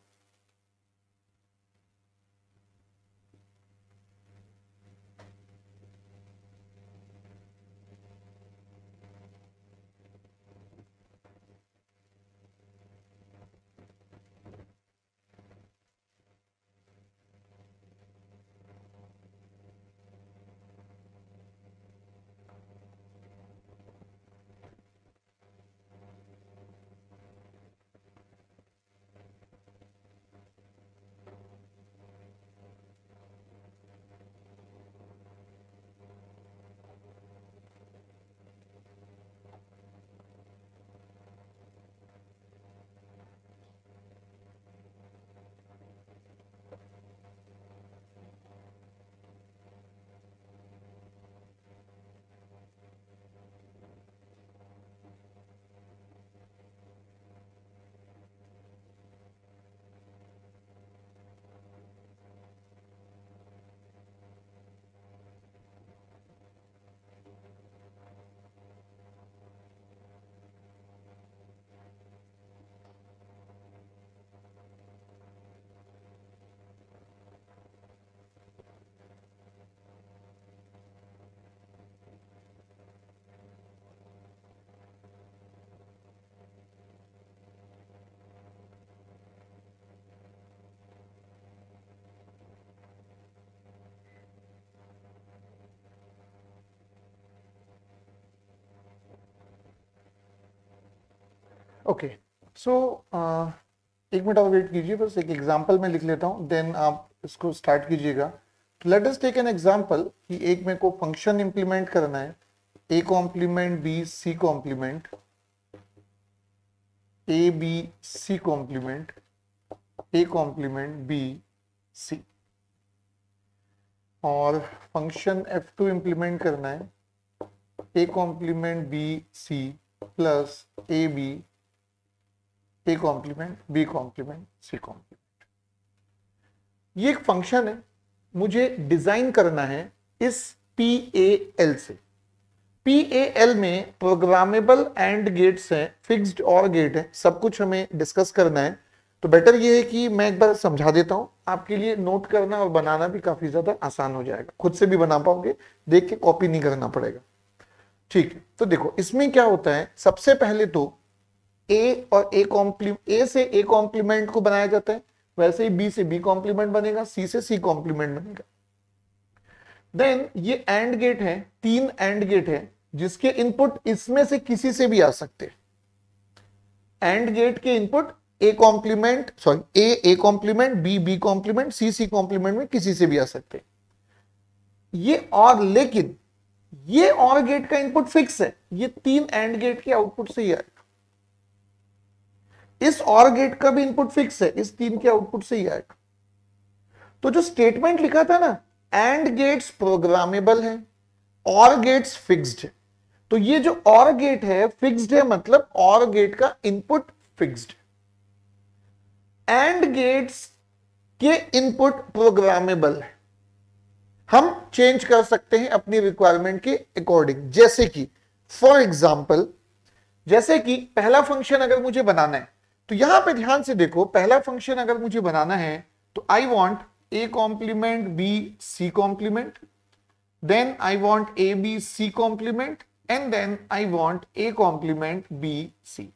ओके सो uh, एक मिनट आप वेट कीजिए बस एक एग्जाम्पल में लिख लेता हूँ देन आप इसको स्टार्ट कीजिएगा let us take an example कि एक मेरे को फंक्शन इम्प्लीमेंट करना है A complement B C complement A B C complement A complement B C और फंक्शन एफ टू इम्प्लीमेंट करना है A complement B C plus A B A complement B complement C complement ये एक function है मुझे design करना है इस पी ए एल से पी ए एल में प्रोग्रामेबल एंड गेट्स हैं फिक्स्ड और गेट है सब कुछ हमें डिस्कस करना है तो बेटर ये है कि मैं एक बार समझा देता हूं आपके लिए नोट करना और बनाना भी काफी ज्यादा आसान हो जाएगा खुद से भी बना पाओगे देख के कॉपी नहीं करना पड़ेगा ठीक है तो देखो इसमें क्या होता है सबसे पहले तो ए और ए कॉम्प्लीमेंट ए से ए कॉम्प्लीमेंट को बनाया जाता है वैसे ही बी से बी कॉम्प्लीमेंट बनेगा सी से सी कॉम्प्लीमेंट बनेगा देन ये एंड गेट है तीन एंड गेट है जिसके इनपुट इसमें से किसी से भी आ सकते हैं एंड गेट के input A complement sorry A A complement B B complement C C complement में किसी से भी आ सकते हैं ये और लेकिन ये और गेट का इनपुट फिक्स है ये तीन एंड गेट के आउटपुट से ही आएगा इस और गेट का भी इनपुट फिक्स है इस तीन के आउटपुट से ही आएगा तो जो स्टेटमेंट लिखा था ना एंड गेट्स प्रोग्रामेबल है और गेट्स फिक्स्ड है तो ये जो और गेट है फिक्स्ड है मतलब और गेट का इनपुट फिक्स्ड एंड गेट्स के इनपुट प्रोग्रामेबल है हम चेंज कर सकते हैं अपनी रिक्वायरमेंट के अकॉर्डिंग जैसे कि फॉर एग्जाम्पल जैसे कि पहला फंक्शन अगर मुझे बनाना है तो यहां पे ध्यान से देखो पहला फंक्शन अगर मुझे बनाना है तो I want A complement B C complement then I want A B C complement and then I want A complement B C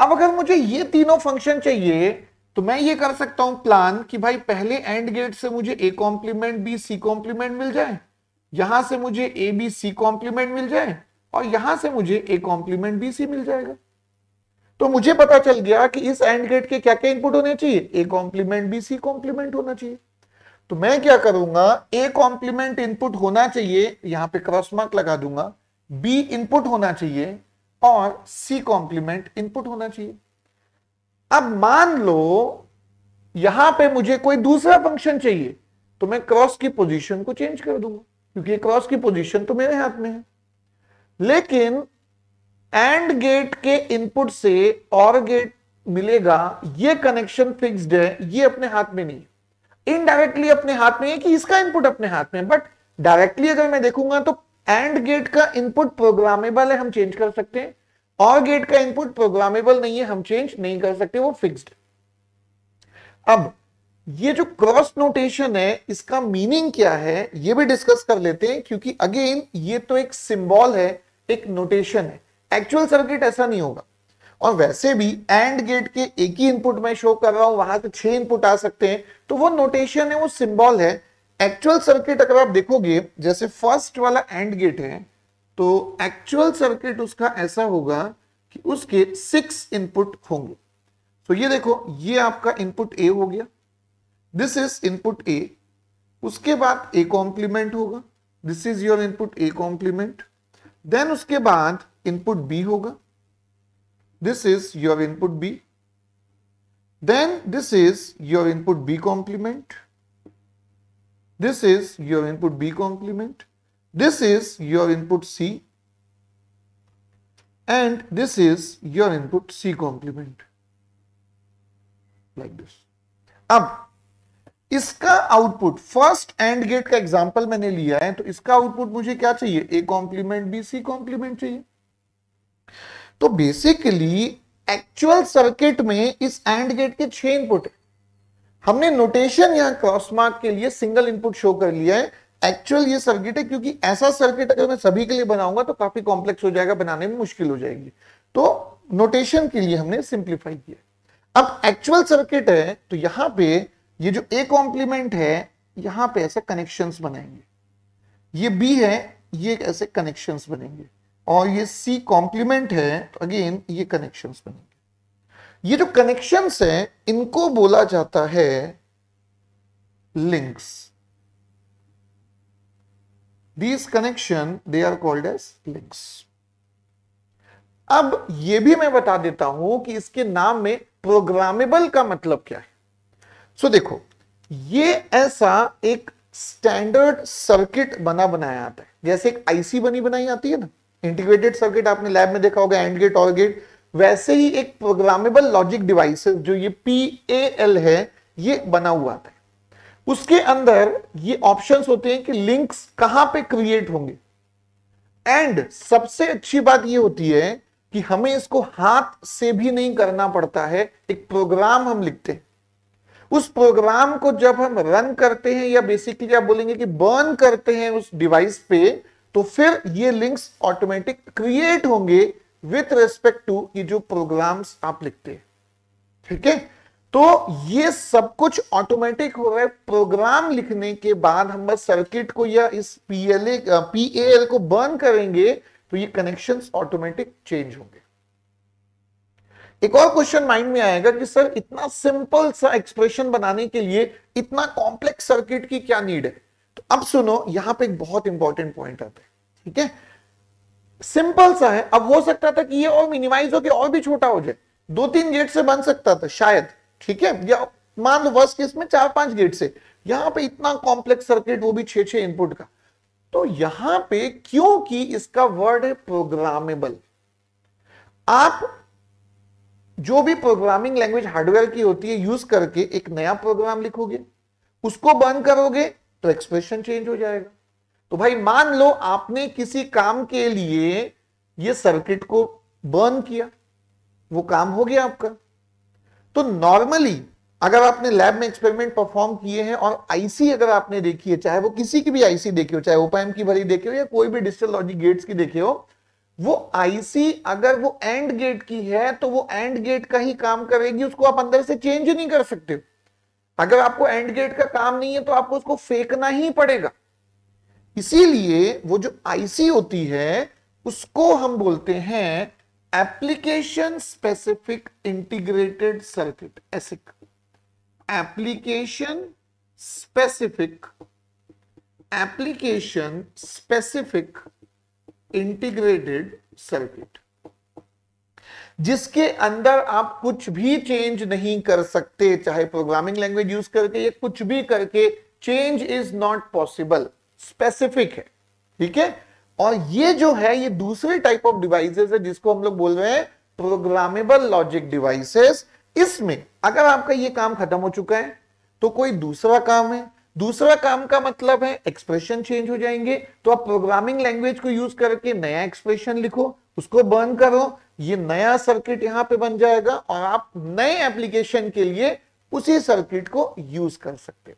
अब अगर मुझे ये तीनों फंक्शन चाहिए तो मैं ये कर सकता हूं प्लान कि भाई पहले एंड गेट से मुझे A complement B C complement मिल जाए यहां से मुझे ए बी सी कॉम्प्लीमेंट मिल जाए और यहां से मुझे ए कॉम्प्लीमेंट बी सी मिल जाएगा तो मुझे पता चल गया कि इस एंड गेट के क्या क्या इनपुट होने चाहिए A complement B C complement होना चाहिए तो मैं क्या करूंगा ए कॉम्प्लीमेंट इनपुट होना चाहिए यहां पे क्रॉस मार्क लगा दूंगा बी इनपुट होना चाहिए और सी कॉम्प्लीमेंट इनपुट होना चाहिए अब मान लो यहां पे मुझे कोई दूसरा फंक्शन चाहिए तो मैं क्रॉस की पोजीशन को चेंज कर दूंगा क्योंकि क्रॉस की पोजीशन तो मेरे हाथ में है लेकिन एंड गेट के इनपुट से और गेट मिलेगा ये कनेक्शन फिक्स्ड है ये अपने हाथ में नहीं है इनडायरेक्टली अपने हाथ में है कि इसका इनपुट अपने हाथ में बट डायरेक्टली अगर मैं देखूंगा तो एंड गेट का इनपुट प्रोग्रामेबल है हम चेंज कर सकते हैं और गेट का इनपुट प्रोग्रामेबल नहीं है हम चेंज नहीं कर सकते वो फिक्स्ड अब ये जो क्रॉस नोटेशन है इसका मीनिंग क्या है ये भी डिस्कस कर लेते हैं क्योंकि अगेन ये तो एक सिंबल है एक नोटेशन है एक्चुअल सर्किट ऐसा नहीं होगा और वैसे भी एंड गेट के एक ही इनपुट में शो कर रहा हूं वहां से छह इनपुट आ सकते हैं तो वो नोटेशन है वो सिंबल है एक्चुअल सर्किट अगर आप देखोगे जैसे फर्स्ट वाला एंड गेट है तो एक्चुअल सर्किट उसका ऐसा होगा कि उसके सिक्स इनपुट होंगे तो ये देखो ये आपका इनपुट ए हो गया दिस इज इनपुट ए उसके बाद ए कॉम्प्लीमेंट होगा this is your input A complement then उसके बाद इनपुट बी होगा this is your input B then this is your input B complement this is your input B complement this is your input C and this is your input C complement like this अब इसका output first and gate का example मैंने लिया है तो इसका output मुझे क्या चाहिए A complement B C complement चाहिए तो बेसिकली एक्चुअल सर्किट में इस एंड गेट के छह इनपुट है हमने नोटेशन यहां क्रॉस मार्क के लिए सिंगल इनपुट शो कर लिया है एक्चुअल ये सर्किट है क्योंकि ऐसा सर्किट अगर मैं सभी के लिए बनाऊंगा तो काफी कॉम्प्लेक्स हो जाएगा बनाने में मुश्किल हो जाएगी तो नोटेशन के लिए हमने सिंप्लीफाई किया अब एक्चुअल सर्किट है तो यहां पर ये जो ए कॉम्प्लीमेंट है यहां पे ऐसे कनेक्शंस बनाएंगे ये बी है ये ऐसे कनेक्शंस बनेंगे और ये सी कॉम्प्लीमेंट है तो अगेन ये कनेक्शंस बनेंगे ये जो कनेक्शंस है इनको बोला जाता है links these connections they are called as links अब ये भी मैं बता देता हूं कि इसके नाम में प्रोग्रामेबल का मतलब क्या है सो देखो ये ऐसा एक स्टैंडर्ड सर्किट बना बनाया जाता है जैसे एक आईसी बनी बनाई आती है ना इंटीग्रेटेड सर्किट आपने लैब में देखा होगा एंड गेट और गेट वैसे ही एक प्रोग्रामेबल लॉजिक डिवाइस जो ये पी ए एल है ये बना हुआ था उसके अंदर ये ऑप्शंस होते हैं कि लिंक्स कहां पे क्रिएट होंगे एंड सबसे अच्छी बात ये होती है कि हमें इसको हाथ से भी नहीं करना पड़ता है एक प्रोग्राम हम लिखते हैं उस प्रोग्राम को जब हम रन करते हैं या बेसिकली आप बोलेंगे कि बर्न करते हैं उस डिवाइस पे तो फिर ये लिंक्स ऑटोमेटिक क्रिएट होंगे विथ रेस्पेक्ट टू ये जो प्रोग्राम्स आप लिखते हैं ठीक है तो ये सब कुछ ऑटोमेटिक हो रहा है प्रोग्राम लिखने के बाद हम बस सर्किट को या इस पीएलए पीएल को बर्न करेंगे तो ये कनेक्शंस ऑटोमेटिक चेंज होंगे एक और क्वेश्चन माइंड में आएगा कि सर इतना सिंपल सा एक्सप्रेशन बनाने के लिए इतना कॉम्प्लेक्स सर्किट की क्या नीड है तो अब सुनो यहां पे एक बहुत इंपॉर्टेंट पॉइंट आता है ठीक है सिंपल सा है अब हो सकता था कि ये और मिनिमाइज कि और भी छोटा हो जाए दो तीन गेट से बन सकता था शायद ठीक है या मान लो वर्ष केस में चार पांच गेट से यहां पे इतना कॉम्प्लेक्स सर्किट वो भी छे छे इनपुट का तो यहां पे क्योंकि इसका वर्ड है प्रोग्रामेबल आप जो भी प्रोग्रामिंग लैंग्वेज हार्डवेयर की होती है यूज करके एक नया प्रोग्राम लिखोगे उसको बंद करोगे तो एक्सप्रेशन चेंज हो जाएगा तो भाई मान लो आपने किसी काम के लिए ये सर्किट को बर्न किया वो काम हो गया आपका तो नॉर्मली अगर आपने लैब में एक्सपेरिमेंट परफॉर्म किए हैं और आईसी अगर आपने देखी है चाहे वो किसी की भी आईसी देखे हो चाहे ओपैम की भरी देखे हो या कोई भी डिजिटल लॉजिक गेट्स की देखे हो वो आईसी अगर वो एंड गेट की है तो वो एंड गेट का ही काम करेगी उसको आप अंदर से चेंज नहीं कर सकते अगर आपको एंड गेट का काम नहीं है तो आपको उसको फेंकना ही पड़ेगा इसीलिए वो जो आईसी होती है उसको हम बोलते हैं application specific integrated circuit ASIC application specific application specific integrated circuit जिसके अंदर आप कुछ भी चेंज नहीं कर सकते चाहे प्रोग्रामिंग लैंग्वेज यूज करके या कुछ भी करके change is not possible specific है ठीक है और ये जो है ये दूसरे टाइप ऑफ डिवाइसेस है जिसको हम लोग बोल रहे हैं प्रोग्रामेबल लॉजिक डिवाइसेस इसमें अगर आपका ये काम खत्म हो चुका है तो कोई दूसरा काम है दूसरा काम का मतलब है एक्सप्रेशन चेंज हो जाएंगे तो आप प्रोग्रामिंग लैंग्वेज को यूज करके नया एक्सप्रेशन लिखो उसको बर्न करो ये नया सर्किट यहां पे बन जाएगा और आप नए एप्लीकेशन के लिए उसी सर्किट को यूज कर सकते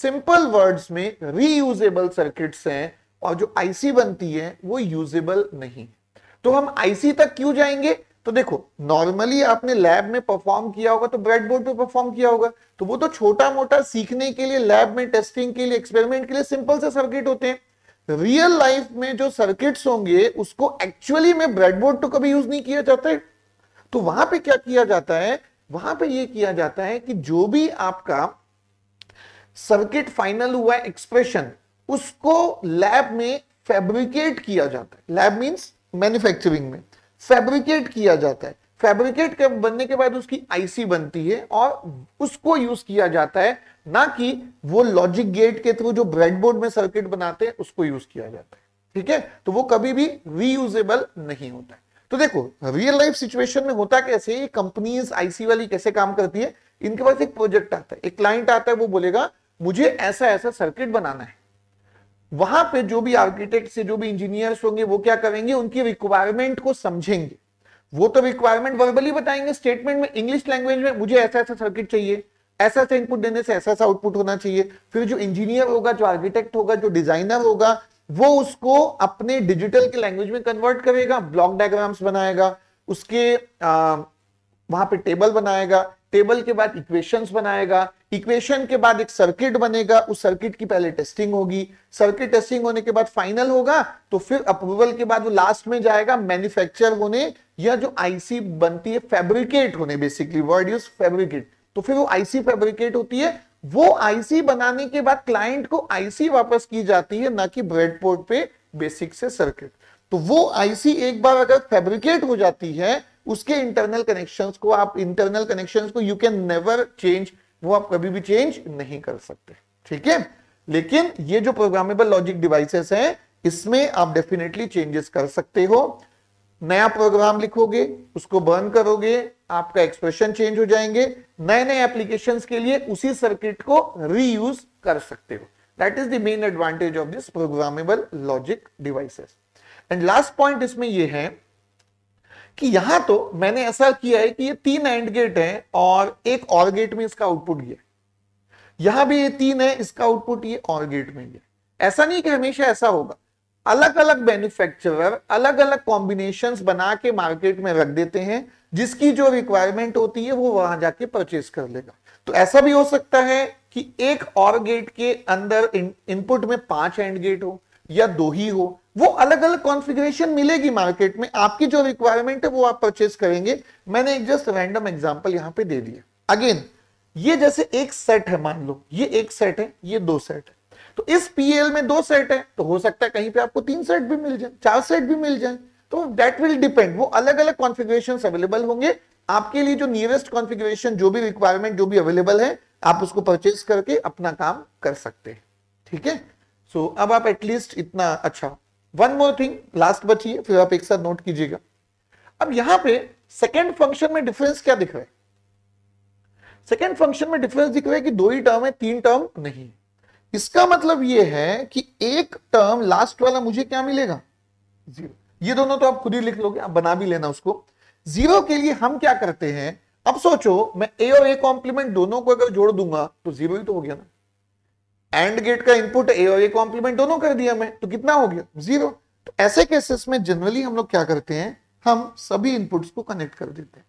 सिंपल वर्ड्स में रीयूजेबल सर्किट्स हैं और जो आईसी बनती है वो यूजेबल नहीं है तो हम आईसी तक क्यों जाएंगे तो देखो नॉर्मली आपने लैब में परफॉर्म किया होगा तो ब्रेड बोर्ड पे परफॉर्म किया होगा तो वो तो छोटा मोटा सीखने के लिए लैब में टेस्टिंग के लिए एक्सपेरिमेंट के लिए सिंपल से सर्किट होते हैं रियल लाइफ में जो सर्किट्स होंगे उसको एक्चुअली में ब्रेड बोर्ड तो कभी यूज नहीं किया जाता है तो वहां पे क्या किया जाता है वहां पे ये किया जाता है कि जो भी आपका सर्किट फाइनल हुआ एक्सप्रेशन उसको लैब में फैब्रिकेट किया जाता है लैब मीन्स मैन्युफैक्चरिंग में फैब्रिकेट किया जाता है फैब्रिकेट के बनने के बाद उसकी आईसी बनती है और उसको यूज किया जाता है ना कि वो लॉजिक गेट के थ्रू जो ब्रेडबोर्ड में सर्किट बनाते हैं उसको यूज किया जाता है ठीक है तो वो कभी भी रीयूजेबल नहीं होता है तो देखो रियल लाइफ सिचुएशन में होता कैसे कंपनीज आईसी वाली कैसे काम करती है इनके पास एक प्रोजेक्ट आता है एक क्लाइंट आता है वो बोलेगा मुझे ऐसा ऐसा सर्किट बनाना है वहां पे जो भी आर्किटेक्ट से जो भी इंजीनियर्स होंगे वो क्या करेंगे उनकी रिक्वायरमेंट को समझेंगे वो तो रिक्वायरमेंट वर्बली बताएंगे स्टेटमेंट में इंग्लिश लैंग्वेज में मुझे ऐसा ऐसा सर्किट चाहिए ऐसा ऐसा इनपुट देने से ऐसा ऐसा आउटपुट होना चाहिए फिर जो इंजीनियर होगा जो आर्किटेक्ट होगा जो डिजाइनर होगा वो उसको अपने डिजिटल के लैंग्वेज में कन्वर्ट करेगा ब्लॉक डायग्राम्स बनाएगा उसके आ, वहां पे टेबल बनाएगा टेबल के बाद इक्वेशंस बनाएगा इक्वेशन के बाद एक सर्किट बनेगा उस सर्किट की पहले टेस्टिंग होगी सर्किट टेस्टिंग होने के बाद फाइनल होगा तो फिर अप्रूवल के बाद वो लास्ट में जाएगा मैन्युफैक्चर होने या जो आईसी बनती है फैब्रिकेट होने बेसिकली वर्ड यूज फैब्रिकेट तो फिर वो आईसी फैब्रिकेट होती है वो आईसी बनाने के बाद क्लाइंट को आईसी वापस की जाती है ना कि ब्रेडबोर्ड पे बेसिक से सर्किट तो वो आईसी एक बार अगर फैब्रिकेट हो जाती है उसके इंटरनल कनेक्शंस को आप इंटरनल कनेक्शंस को यू कैन नेवर चेंज वो आप कभी भी चेंज नहीं कर सकते ठीक है लेकिन ये जो प्रोग्रामेबल लॉजिक डिवाइसेस हैं इसमें आप डेफिनेटली चेंजेस कर सकते हो नया प्रोग्राम लिखोगे उसको बर्न करोगे आपका एक्सप्रेशन चेंज हो जाएंगे नए नए एप्लीकेशन के लिए उसी सर्किट को रीयूज कर सकते हो that is the main advantage of this programmable logic devices and last point इसमें यह है कि यहां तो मैंने ऐसा किया है कि ये तीन एंड गेट है और एक और गेट में इसका आउटपुट गया यहां भी ये तीन है इसका आउटपुट ये और गेट में गया ऐसा नहीं कि हमेशा ऐसा होगा अलग अलग मैन्युफैक्चरर अलग अलग कॉम्बिनेशंस बना के मार्केट में रख देते हैं जिसकी जो रिक्वायरमेंट होती है वो वहां जाके परचेस कर लेगा तो ऐसा भी हो सकता है कि एक और गेट के अंदर इनपुट में पांच एंड गेट हो या दो ही हो वो अलग अलग कॉन्फ़िगरेशन मिलेगी मार्केट में आपकी जो रिक्वायरमेंट है वो आप परचेज करेंगे मैंने एक जस्ट रैंडम एग्जांपल यहाँ पे दे दिया अगेन ये जैसे एक सेट है मान लो ये एक सेट है ये दो सेट है तो इस पीएल में दो सेट है तो हो सकता है कहीं पे आपको तीन सेट भी मिल जाए चार सेट भी मिल जाए तो दैट विल डिपेंड वो अलग अलग कॉन्फ़िगरेशन अवेलेबल होंगे आपके लिए जो नियरेस्ट कॉन्फ़िगरेशन जो भी रिक्वायरमेंट जो भी अवेलेबल है आप उसको परचेज करके अपना काम कर सकते हैं ठीक है सो so, अब आप एटलीस्ट इतना अच्छा वन मोर थिंग लास्ट बची है फिर आप एक साथ नोट कीजिएगा अब यहां पे सेकेंड फंक्शन में डिफरेंस क्या दिख रहा है सेकंड फंक्शन में डिफरेंस दिख रहा है कि दो ही टर्म है तीन टर्म नहीं है इसका मतलब यह है कि एक टर्म लास्ट वाला मुझे क्या मिलेगा जीरो ये दोनों तो आप खुद ही लिख लोगे आप बना भी लेना उसको जीरो के लिए हम क्या करते हैं अब सोचो मैं ए और ए कॉम्प्लीमेंट दोनों को अगर जोड़ दूंगा तो जीरो ही तो हो गया ना एंड गेट का इनपुट ए और ए कॉम्प्लीमेंट दोनों कर दिया हमें तो कितना हो गया जीरो तो ऐसे केसेस में जनरली हम लोग क्या करते हैं हम सभी इनपुट्स को कनेक्ट कर देते हैं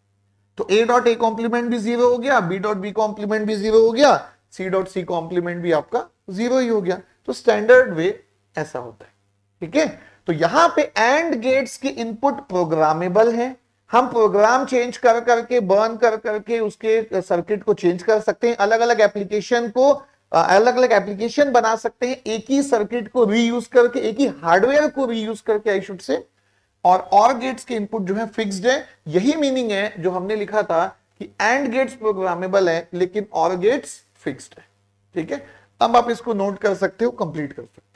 तो ए डॉट ए कॉम्प्लीमेंट भी जीरो हो गया बी डॉट बी कॉम्प्लीमेंट भी जीरो हो गया सी डॉट सी कॉम्प्लीमेंट भी आपका जीरो ही हो गया तो स्टैंडर्ड वे ऐसा होता है ठीक है तो यहां पे एंड गेट्स के इनपुट प्रोग्रामेबल हैं हम प्रोग्राम चेंज कर करके बर्न कर करके उसके सर्किट को चेंज कर सकते हैं अलग अलग एप्लीकेशन को अलग अलग एप्लीकेशन बना सकते हैं एक ही सर्किट को रीयूज करके एक ही हार्डवेयर को रीयूज करके आई शुड से और और गेट्स के इनपुट जो है फिक्स्ड है यही मीनिंग है जो हमने लिखा था कि एंड गेट्स प्रोग्रामेबल है लेकिन और गेट्स फिक्स्ड है ठीक है अब आप इसको नोट कर सकते हो कंप्लीट कर सकते हो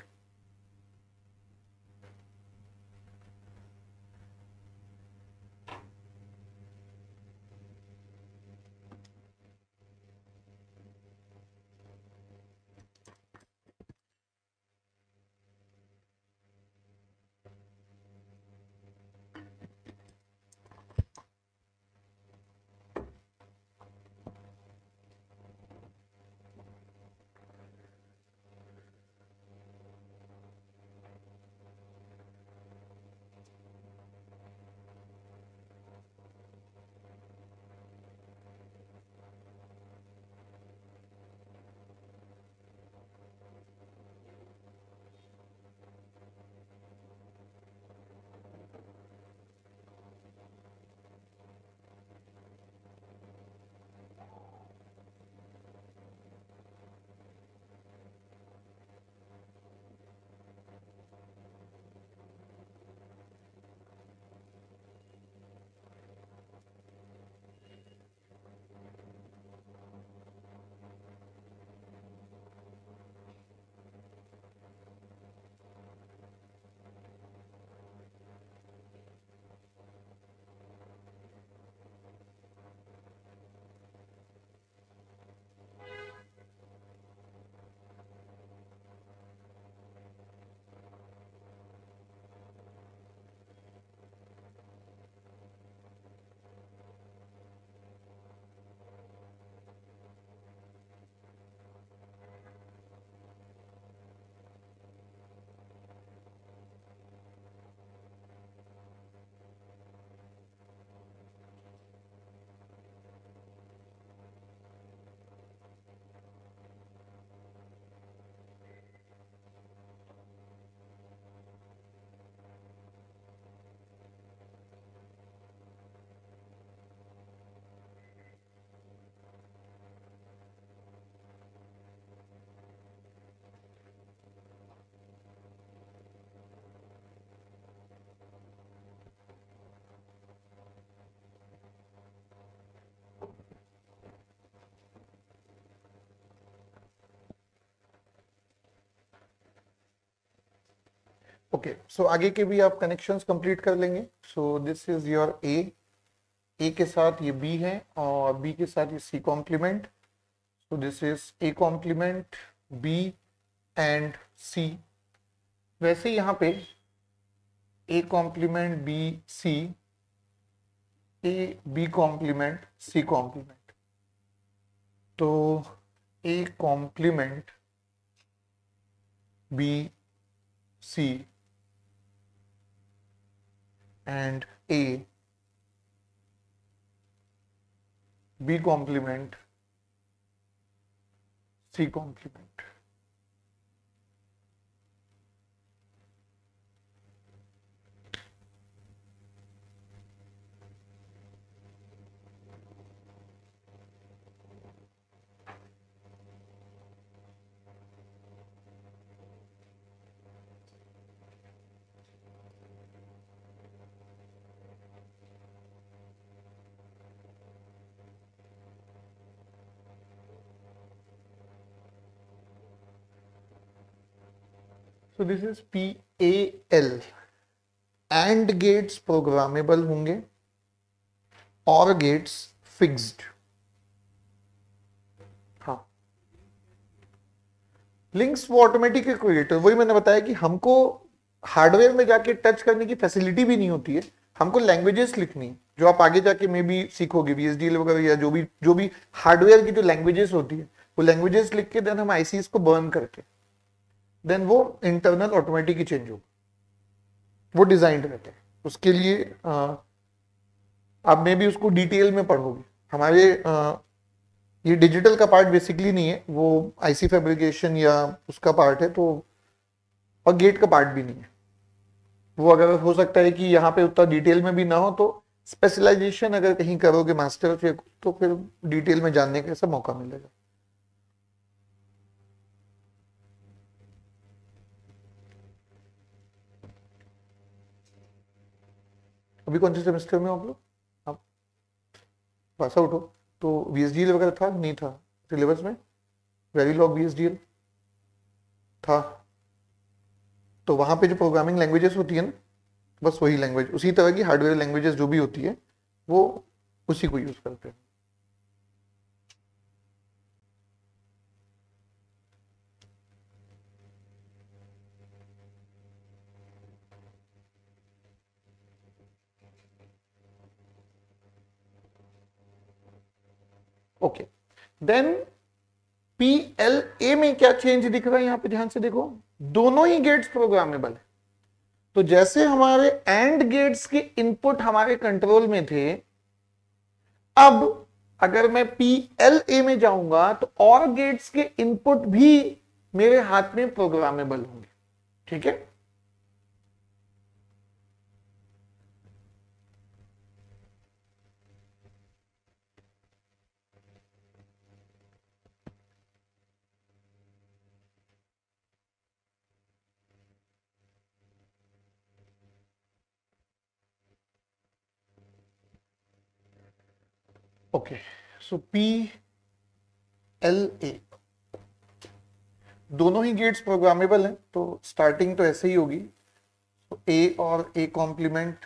ओके okay, सो so आगे के भी आप कनेक्शंस कंप्लीट कर लेंगे so this is your A A के साथ ये बी है और बी के साथ ये C complement so this is A complement B and C वैसे यहाँ पे A complement B C A B complement C complement तो A complement B C and A, B complement, C complement. So this is P A L and gates programmable होंगे or gates fixed हाँ links वो automatic creator वही मैंने बताया कि हमको hardware में जाके टच करने की फैसिलिटी भी नहीं होती है हमको लैंग्वेजेस लिखनी जो आप आगे जाके मे भी सीखोगे बी एस डी वगैरह या जो भी जो भी हार्डवेयर की जो लैंग्वेजेस होती है वो लैंग्वेजेस लिख के देन हम आईसीएस को बर्न करके देन वो इंटरनल ऑटोमेटिक ही चेंज होगा वो डिजाइंड रहता है उसके लिए आ, आप मे भी उसको डिटेल में पढ़ोगे हमारे आ, ये डिजिटल का पार्ट बेसिकली नहीं है वो आईसी फैब्रिकेशन या उसका पार्ट है तो और गेट का पार्ट भी नहीं है वो अगर हो सकता है कि यहाँ पे उतना डिटेल में भी ना हो तो स्पेशलाइजेशन अगर कहीं करोगे मास्टर तो फिर डिटेल में जानने का ऐसा मौका मिलेगा अभी कौन से सेमेस्टर में आप लोग आप पास आउट हो तो वी वगैरह था नहीं था सिलेबस में वेरी लॉग वी था तो वहाँ पे जो प्रोग्रामिंग लैंग्वेजेस होती है ना बस वही लैंग्वेज उसी तरह की हार्डवेयर लैंग्वेजेस जो भी होती है वो उसी को यूज़ करते हैं okay then P L A में क्या चेंज दिख रहा है यहां पे ध्यान से देखो दोनों ही गेट्स प्रोग्रामेबल है तो जैसे हमारे एंड गेट्स के इनपुट हमारे कंट्रोल में थे अब अगर मैं पी एल ए में जाऊंगा तो और गेट्स के इनपुट भी मेरे हाथ में प्रोग्रामेबल होंगे ठीक है okay so p l a दोनों ही गेट्स प्रोग्रामेबल हैं तो स्टार्टिंग तो ऐसे ही होगी ए और ए कॉम्प्लीमेंट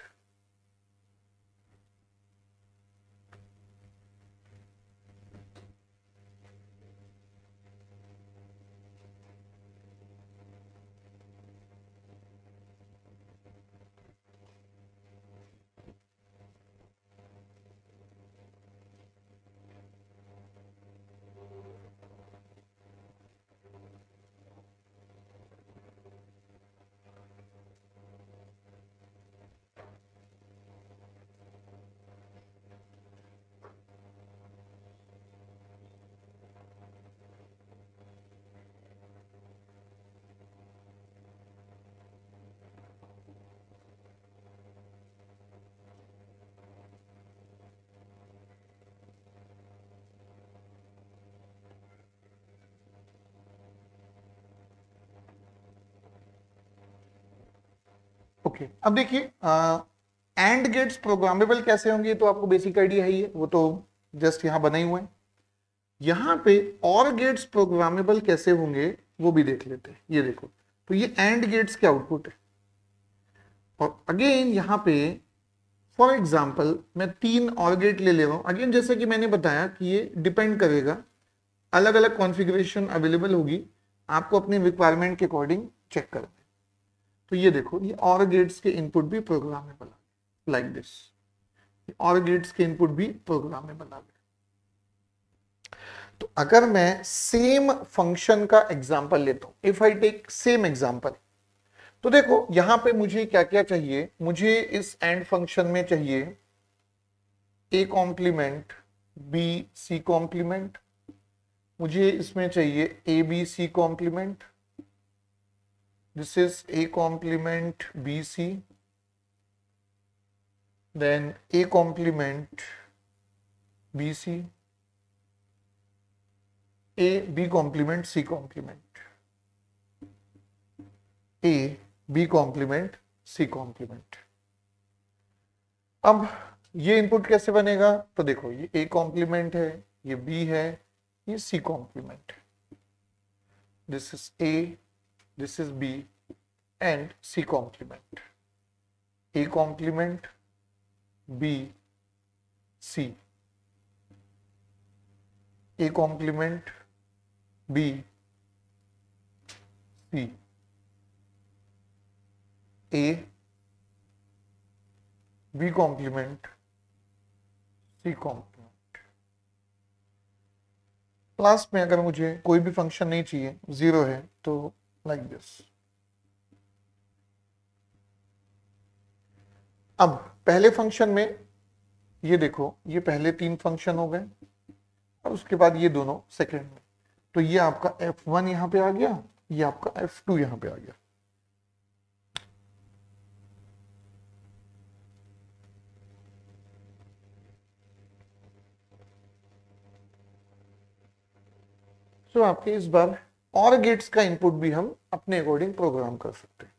ओके okay. अब देखिए एंड गेट्स प्रोग्रामेबल कैसे होंगे तो आपको बेसिक आइडिया है ही वो तो जस्ट यहां बने हुए हैं यहां पे और गेट्स प्रोग्रामेबल कैसे होंगे वो भी देख लेते हैं ये देखो तो ये एंड गेट्स के आउटपुट है और अगेन यहां पे फॉर एग्जांपल मैं तीन और गेट ले ले रहा हूं अगेन जैसे कि मैंने बताया कि ये डिपेंड करेगा अलग अलग कॉन्फ़िगरेशन अवेलेबल होगी आपको अपनी रिक्वायरमेंट के अकॉर्डिंग चेक करना तो ये देखो ये और गेट्स के इनपुट भी प्रोग्राम में बना लाइक दिस और गेट्स के इनपुट भी प्रोग्राम में बना तो अगर मैं सेम फंक्शन का एग्जांपल लेता हूं if I take same example तो देखो यहां पे मुझे क्या क्या चाहिए मुझे इस एंड फंक्शन में चाहिए A complement B C complement मुझे इसमें चाहिए A B C complement this is A complement BC then A complement BC A B complement C complement A B complement C complement अब ये इनपुट कैसे बनेगा तो देखो ये ए कॉम्प्लीमेंट है ये बी है ये C complement this is A this is B and C complement. A complement, B, C. A complement, B, C. A, B complement, C complement. Last में अगर मुझे कोई भी function नहीं चाहिए zero है तो like this. अब पहले फंक्शन में ये देखो ये पहले तीन फंक्शन हो गए और उसके बाद ये दोनों सेकेंड में तो ये आपका एफ वन यहां पर आ गया ये आपका एफ टू यहां पर आ गया सो so, आपके इस बार और गेट्स का इनपुट भी हम अपने अकॉर्डिंग प्रोग्राम कर सकते हैं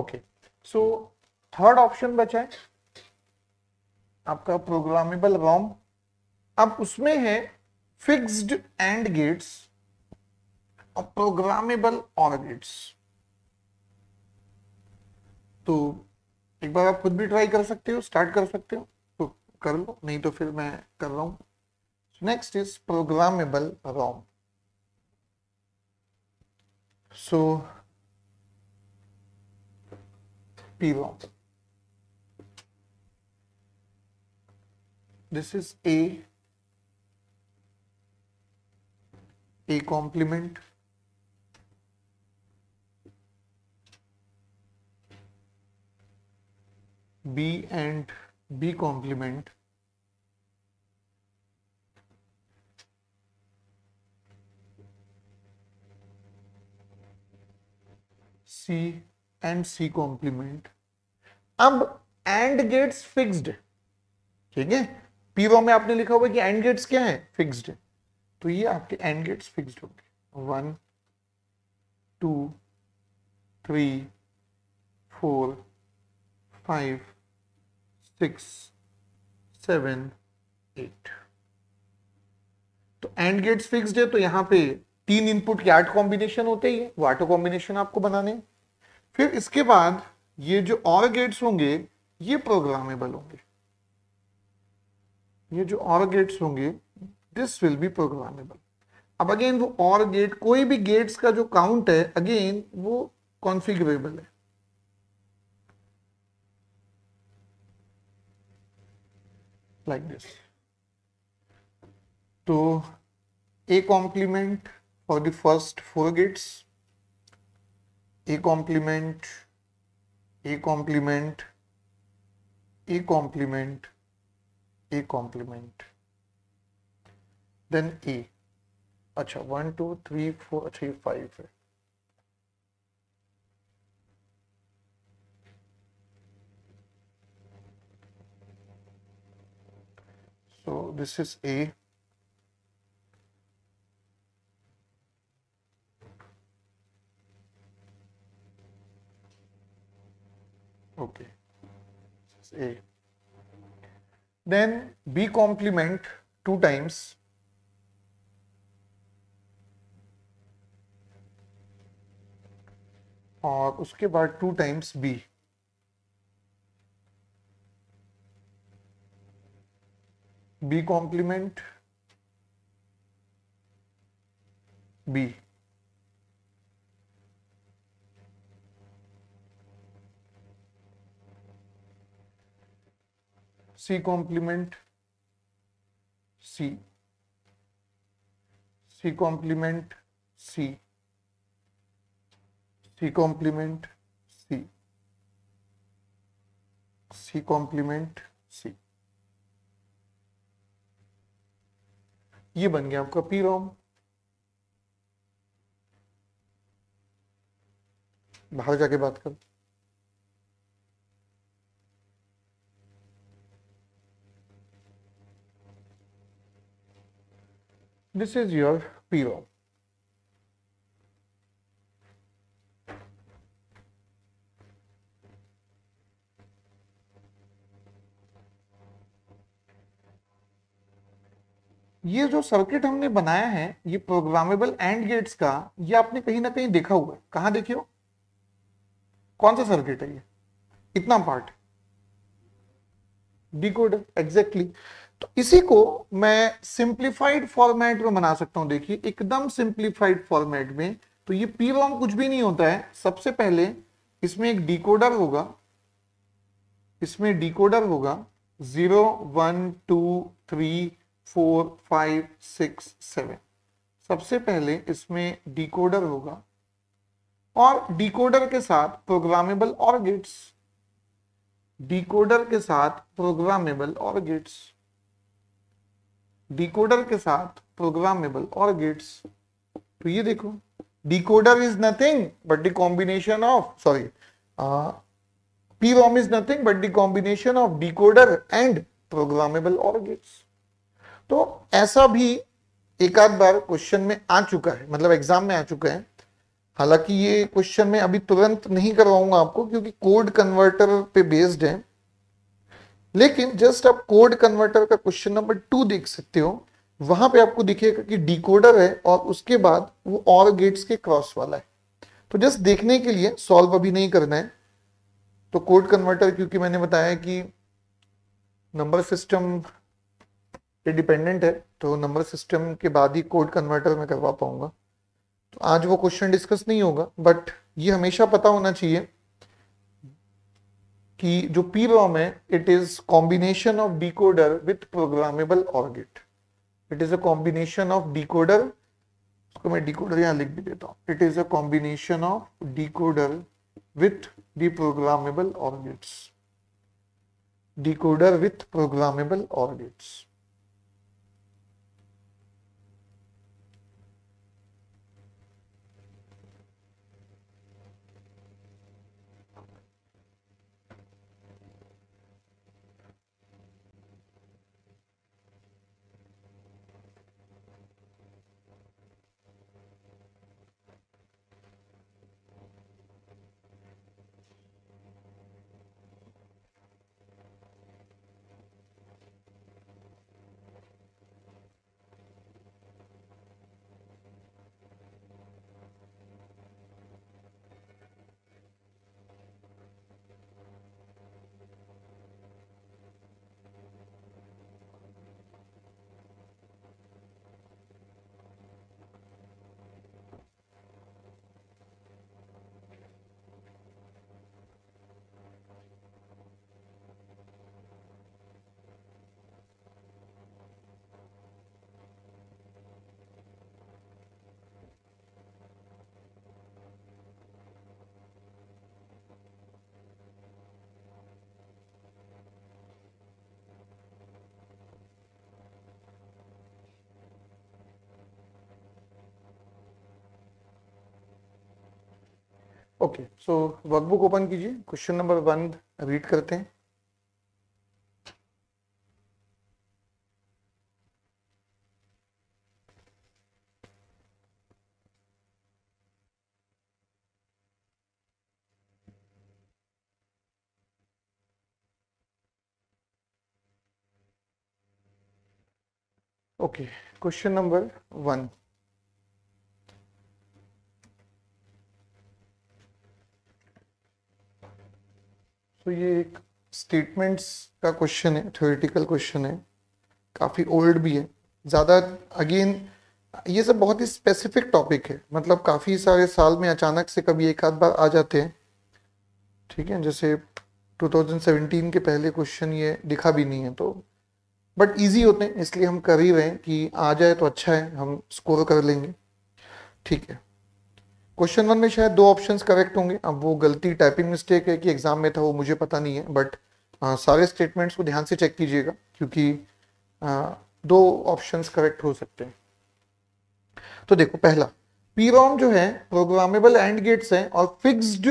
ओके सो थर्ड ऑप्शन बचा है आपका प्रोग्रामेबल रॉम अब उसमें है फिक्स्ड एंड गेट्स और प्रोग्रामेबल और गेट्स तो एक बार आप खुद भी ट्राई कर सकते हो स्टार्ट कर सकते हो तो कर लो नहीं तो फिर मैं कर रहा हूं next is programmable ROM so P1. This is A, A complement, B and B complement C and C complement अब एंड गेट्स फिक्स्ड ठीक है पीवा में आपने लिखा हुआ कि एंड गेट्स क्या है फिक्स्ड तो ये आपके एंड गेट्स फिक्स्ड होंगे one two three four five six seven eight तो एंड गेट्स फिक्स्ड है तो यहां पे तीन इनपुट के आठ कॉम्बिनेशन होते ही है वो आठों कॉम्बिनेशन आपको बनाने हैं फिर इसके बाद ये जो और गेट्स होंगे ये प्रोग्रामेबल होंगे ये जो और गेट्स होंगे दिस विल बी प्रोग्रामेबल अब अगेन वो और गेट कोई भी गेट्स का जो काउंट है अगेन वो कॉन्फिगरेबल है लाइक like दिस तो A complement for the first four gates A complement, A complement, A complement, A complement. Then A. अच्छा one two three four three five है so this is A Okay. A. Then B complement two times और उसके बाद two times B B complement B C complement C C complement C C complement C C complement C ये बन गया आपका P ROM भाग जाके बात करो This is your rom ये जो सर्किट हमने बनाया है ये प्रोग्रामेबल एंड गेट्स का ये आपने कहीं ना कहीं देखा हुआ है कहाँ देखियो कौन सा सर्किट है ये इतना पार्ट डिकोडर एग्जैक्टली exactly. तो इसी को मैं सिंप्लीफाइड फॉर्मेट में बना सकता हूं देखिए एकदम सिंप्लीफाइड फॉर्मेट में तो ये पी रॉम कुछ भी नहीं होता है सबसे पहले इसमें एक डिकोडर होगा इसमें डिकोडर होगा zero one two three four five six seven सबसे पहले इसमें डिकोडर होगा और डिकोडर के साथ प्रोग्रामेबल और गेट्स डिकोडर के साथ प्रोग्रामेबल और गेट्स डिकोडर के साथ प्रोग्रामेबल और गेट्स तो ये देखो decoder is nothing but the combination of sorry P is is but the combination of decoder and programmable or gates तो ऐसा भी एक आध बार क्वेश्चन में आ चुका है मतलब एग्जाम में आ चुका है हालांकि ये क्वेश्चन में अभी तुरंत नहीं करवाऊंगा आपको क्योंकि कोड कन्वर्टर पे बेस्ड है लेकिन जस्ट आप कोड कन्वर्टर का क्वेश्चन नंबर टू देख सकते हो वहां पे आपको दिखेगा कि डिकोडर है और उसके बाद वो और गेट्स के क्रॉस वाला है तो जस्ट देखने के लिए सॉल्व अभी नहीं करना है तो कोड कन्वर्टर क्योंकि मैंने बताया कि नंबर सिस्टम पे डिपेंडेंट है तो नंबर सिस्टम के बाद ही कोड कन्वर्टर में करवा पाऊंगा तो आज वो क्वेश्चन डिस्कस नहीं होगा बट ये हमेशा पता होना चाहिए कि जो पी रॉम है it is combination of decoder with programmable OR gate it is a combination of decoder उसको मैं डिकोडर यहां लिख भी देता हूं it is a combination of decoder with the programmable OR gates decoder with programmable OR gates okay so workbook open कीजिए question number one read करते हैं ओके क्वेश्चन नंबर वन तो ये एक स्टेटमेंट्स का क्वेश्चन है थ्योरेटिकल क्वेश्चन है काफ़ी ओल्ड भी है ज़्यादा अगेन ये सब बहुत ही स्पेसिफिक टॉपिक है मतलब काफ़ी सारे साल में अचानक से कभी एक आध बार आ जाते हैं ठीक है जैसे 2017 के पहले क्वेश्चन ये दिखा भी नहीं है तो बट इजी होते हैं इसलिए हम कर ही रहे हैं कि आ जाए तो अच्छा है हम स्कोर कर लेंगे ठीक है क्वेश्चन वन में शायद दो ऑप्शन करेक्ट होंगे अब वो गलती टाइपिंग मिस्टेक है कि एग्जाम में था वो मुझे पता नहीं है बट सारे स्टेटमेंट्स को ध्यान से चेक कीजिएगा क्योंकि आ, दो ऑप्शंस करेक्ट हो सकते हैं तो देखो पहला पीरॉम जो है प्रोग्रामेबल एंड गेट्स हैं और फिक्स्ड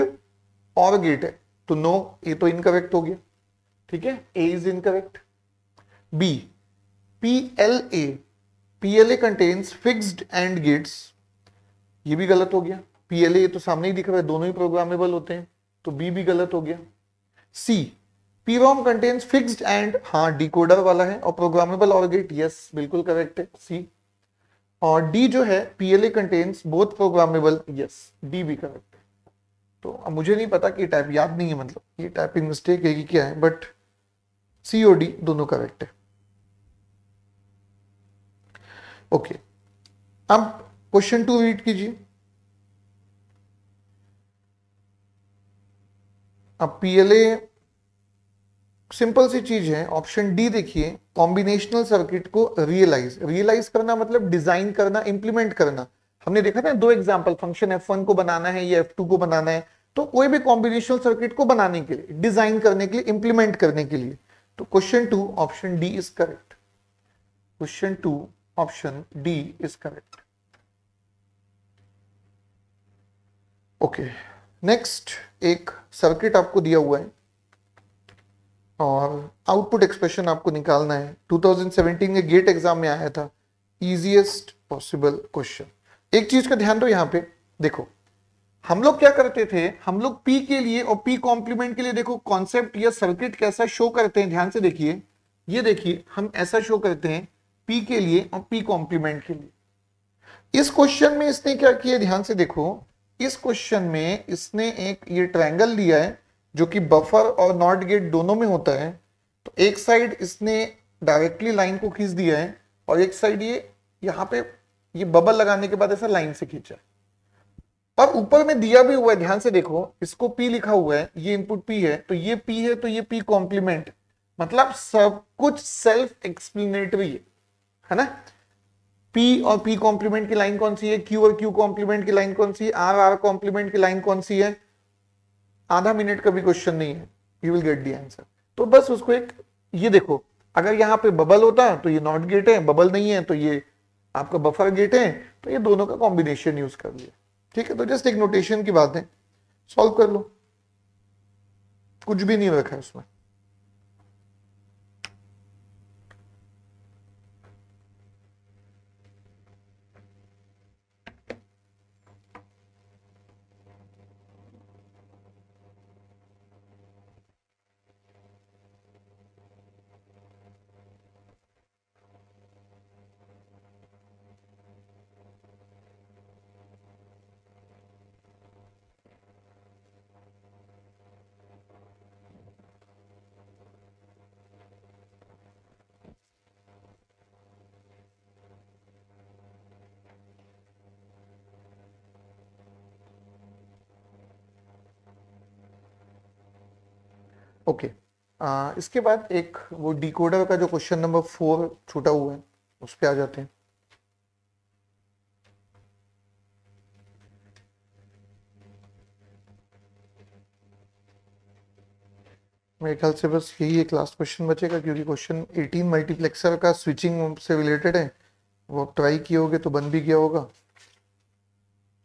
और गेट है तो नो ए तो इनकरेक्ट हो गया ठीक है A is incorrect B P L A P L A contains fixed and gates ये भी गलत हो गया पीएलए तो सामने ही दिख रहा है दोनों ही प्रोग्रामेबल होते हैं तो बी भी गलत हो गया C PROM contains fixed and हाँ डिकोडर वाला है और प्रोग्रामेबल और गेट यस बिल्कुल करेक्ट है सी और डी जो है PLA contains both programmable yes D भी करेक्ट है तो अब मुझे नहीं पता कि टाइप याद नहीं है मतलब ये टाइपिंग मिस्टेक है कि क्या है बट सी और डी दोनों करेक्ट है ओके okay. अब क्वेश्चन टू रीड कीजिए अब पीएलए सिंपल सी चीज है ऑप्शन डी देखिए कॉम्बिनेशनल सर्किट को रियलाइज रियलाइज करना मतलब डिजाइन करना इंप्लीमेंट करना हमने देखा था दो एग्जाम्पल फंक्शन एफ वन को बनाना है या एफ टू को बनाना है तो कोई भी कॉम्बिनेशनल सर्किट को बनाने के लिए डिजाइन करने के लिए इंप्लीमेंट करने के लिए तो question two option D is correct question two option D is correct okay next एक सर्किट आपको दिया हुआ है और आउटपुट एक्सप्रेशन आपको निकालना है 2017 के गेट एग्जाम में आया था इजीएस्ट पॉसिबल क्वेश्चन एक चीज का ध्यान दो यहाँ पे देखो हम लोग क्या करते थे हम लोग पी के लिए और पी कॉम्प्लीमेंट के लिए देखो कॉन्सेप्ट या सर्किट कैसा शो करते हैं ध्यान से देखिए ये देखिए हम ऐसा शो करते हैं पी के लिए और पी कॉम्प्लीमेंट के लिए इस क्वेश्चन में इसने क्या किया ध्यान से देखो इस क्वेश्चन में इसने एक ये ट्रायंगल लिया है जो कि बफर और नॉट गेट दोनों में होता है तो एक साइड इसने डायरेक्टली लाइन को खींच दिया है और एक साइड ये यहाँ पे ये बबल लगाने के बाद ऐसा लाइन से खींचा और ऊपर में दिया भी हुआ है ध्यान से देखो इसको पी लिखा हुआ है ये इनपुट पी है तो ये पी है तो ये पी कॉम्प्लीमेंट मतलब सब कुछ सेल्फ एक्सप्लेनेटरी है है ना पी और पी कॉम्प्लीमेंट की लाइन कौन सी है क्यू और क्यू कॉम्प्लीमेंट की लाइन कौन सी है आर आर कॉम्प्लीमेंट की लाइन कौन सी है आधा मिनट का भी क्वेश्चन नहीं है you will get the answer तो बस उसको एक ये देखो अगर यहाँ पे बबल होता तो ये नॉट गेट है बबल नहीं है तो ये आपका बफर गेट है तो ये दोनों का कॉम्बिनेशन यूज कर लिया ठीक है तो जस्ट एक नोटेशन की बात है सॉल्व कर लो कुछ भी नहीं रखा है उसमें ओके okay. आ, इसके बाद एक वो डिकोडर का जो क्वेश्चन नंबर फोर छूटा हुआ है उस पर आ जाते हैं मेरे ख्याल से बस यही एक लास्ट क्वेश्चन बचेगा क्योंकि क्वेश्चन 18 मल्टीप्लेक्सर का स्विचिंग से रिलेटेड है वो ट्राई किए होगे तो बन भी गया होगा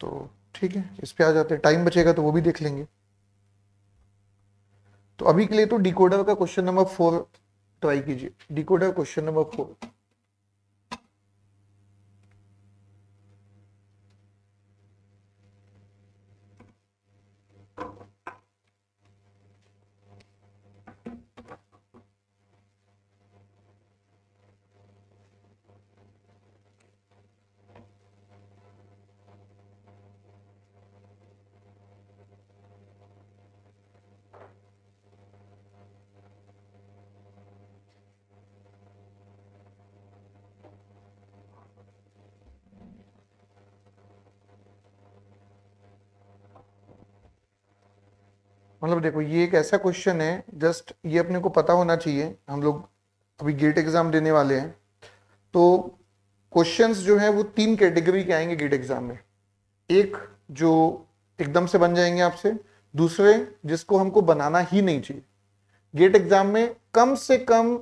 तो ठीक है इस पे आ जाते हैं टाइम बचेगा तो वो भी देख लेंगे तो अभी के लिए तो डिकोडर का क्वेश्चन नंबर फोर ट्राई कीजिए डिकोडर क्वेश्चन नंबर फोर मतलब देखो ये एक ऐसा क्वेश्चन है जस्ट ये अपने को पता होना चाहिए हम लोग अभी गेट एग्जाम देने वाले हैं तो क्वेश्चंस जो है वो तीन कैटेगरी के आएंगे गेट एग्जाम में एक जो एकदम से बन जाएंगे आपसे दूसरे जिसको हमको बनाना ही नहीं चाहिए गेट एग्जाम में कम से कम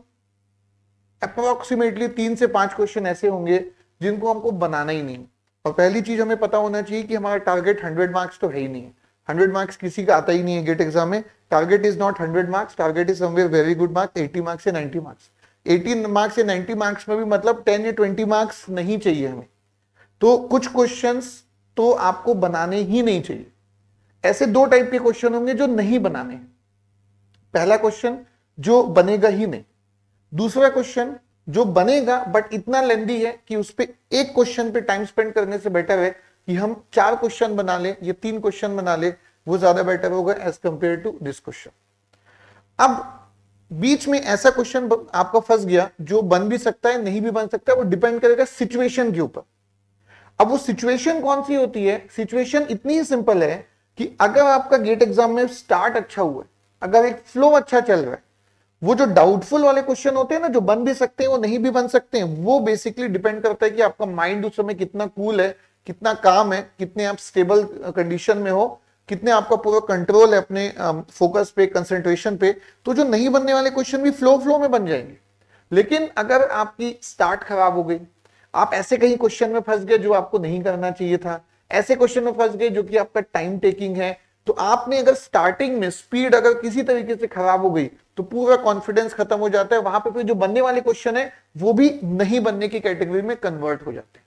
अप्रोक्सीमेटली तीन से पांच क्वेश्चन ऐसे होंगे जिनको हमको बनाना ही नहीं और पहली चीज हमें पता होना चाहिए कि हमारा टारगेट हंड्रेड मार्क्स तो है ही नहीं है हंड्रेड मार्क्स किसी का आता ही नहीं है गेट एग्जाम में target is not hundred marks target is somewhere very good marks eighty marks या नाइन्टी मार्क्स एटी मार्क्स या नाइन्टी मार्क्स में भी मतलब टेन या ट्वेंटी मार्क्स नहीं चाहिए हमें तो कुछ क्वेश्चन तो आपको बनाने ही नहीं चाहिए ऐसे दो टाइप के क्वेश्चन होंगे जो नहीं बनाने हैं पहला क्वेश्चन जो बनेगा ही नहीं दूसरा क्वेश्चन जो बनेगा बट इतना लेंदी है कि उस पर एक क्वेश्चन पे टाइम स्पेंड करने से बेटर है कि हम चार क्वेश्चन बना ले या तीन क्वेश्चन बना ले वो ज्यादा बेटर होगा as compare to this question अब बीच में ऐसा क्वेश्चन आपका फंस गया जो बन भी सकता है नहीं भी बन सकता है वो डिपेंड करेगा सिचुएशन के ऊपर अब वो सिचुएशन कौन सी होती है सिचुएशन इतनी ही सिंपल है कि अगर आपका गेट एग्जाम में स्टार्ट अच्छा हुआ है अगर एक फ्लो अच्छा चल रहा है वो जो डाउटफुल वाले क्वेश्चन होते हैं ना जो बन भी सकते हैं वो नहीं भी बन सकते हैं वो बेसिकली डिपेंड करता है कि आपका माइंड उस समय कितना कूल है कितना काम है कितने आप स्टेबल कंडीशन में हो कितने आपका पूरा कंट्रोल है अपने फोकस पे कंसंट्रेशन पे तो जो नहीं बनने वाले क्वेश्चन भी फ्लो फ्लो में बन जाएंगे लेकिन अगर आपकी स्टार्ट खराब हो गई आप ऐसे कहीं क्वेश्चन में फंस गए जो आपको नहीं करना चाहिए था ऐसे क्वेश्चन में फंस गए जो कि आपका टाइम टेकिंग है तो आपने अगर स्टार्टिंग में स्पीड अगर किसी तरीके से खराब हो गई तो पूरा कॉन्फिडेंस खत्म हो जाता है वहां पे फिर जो बनने वाले क्वेश्चन है वो भी नहीं बनने की कैटेगरी में कन्वर्ट हो जाते हैं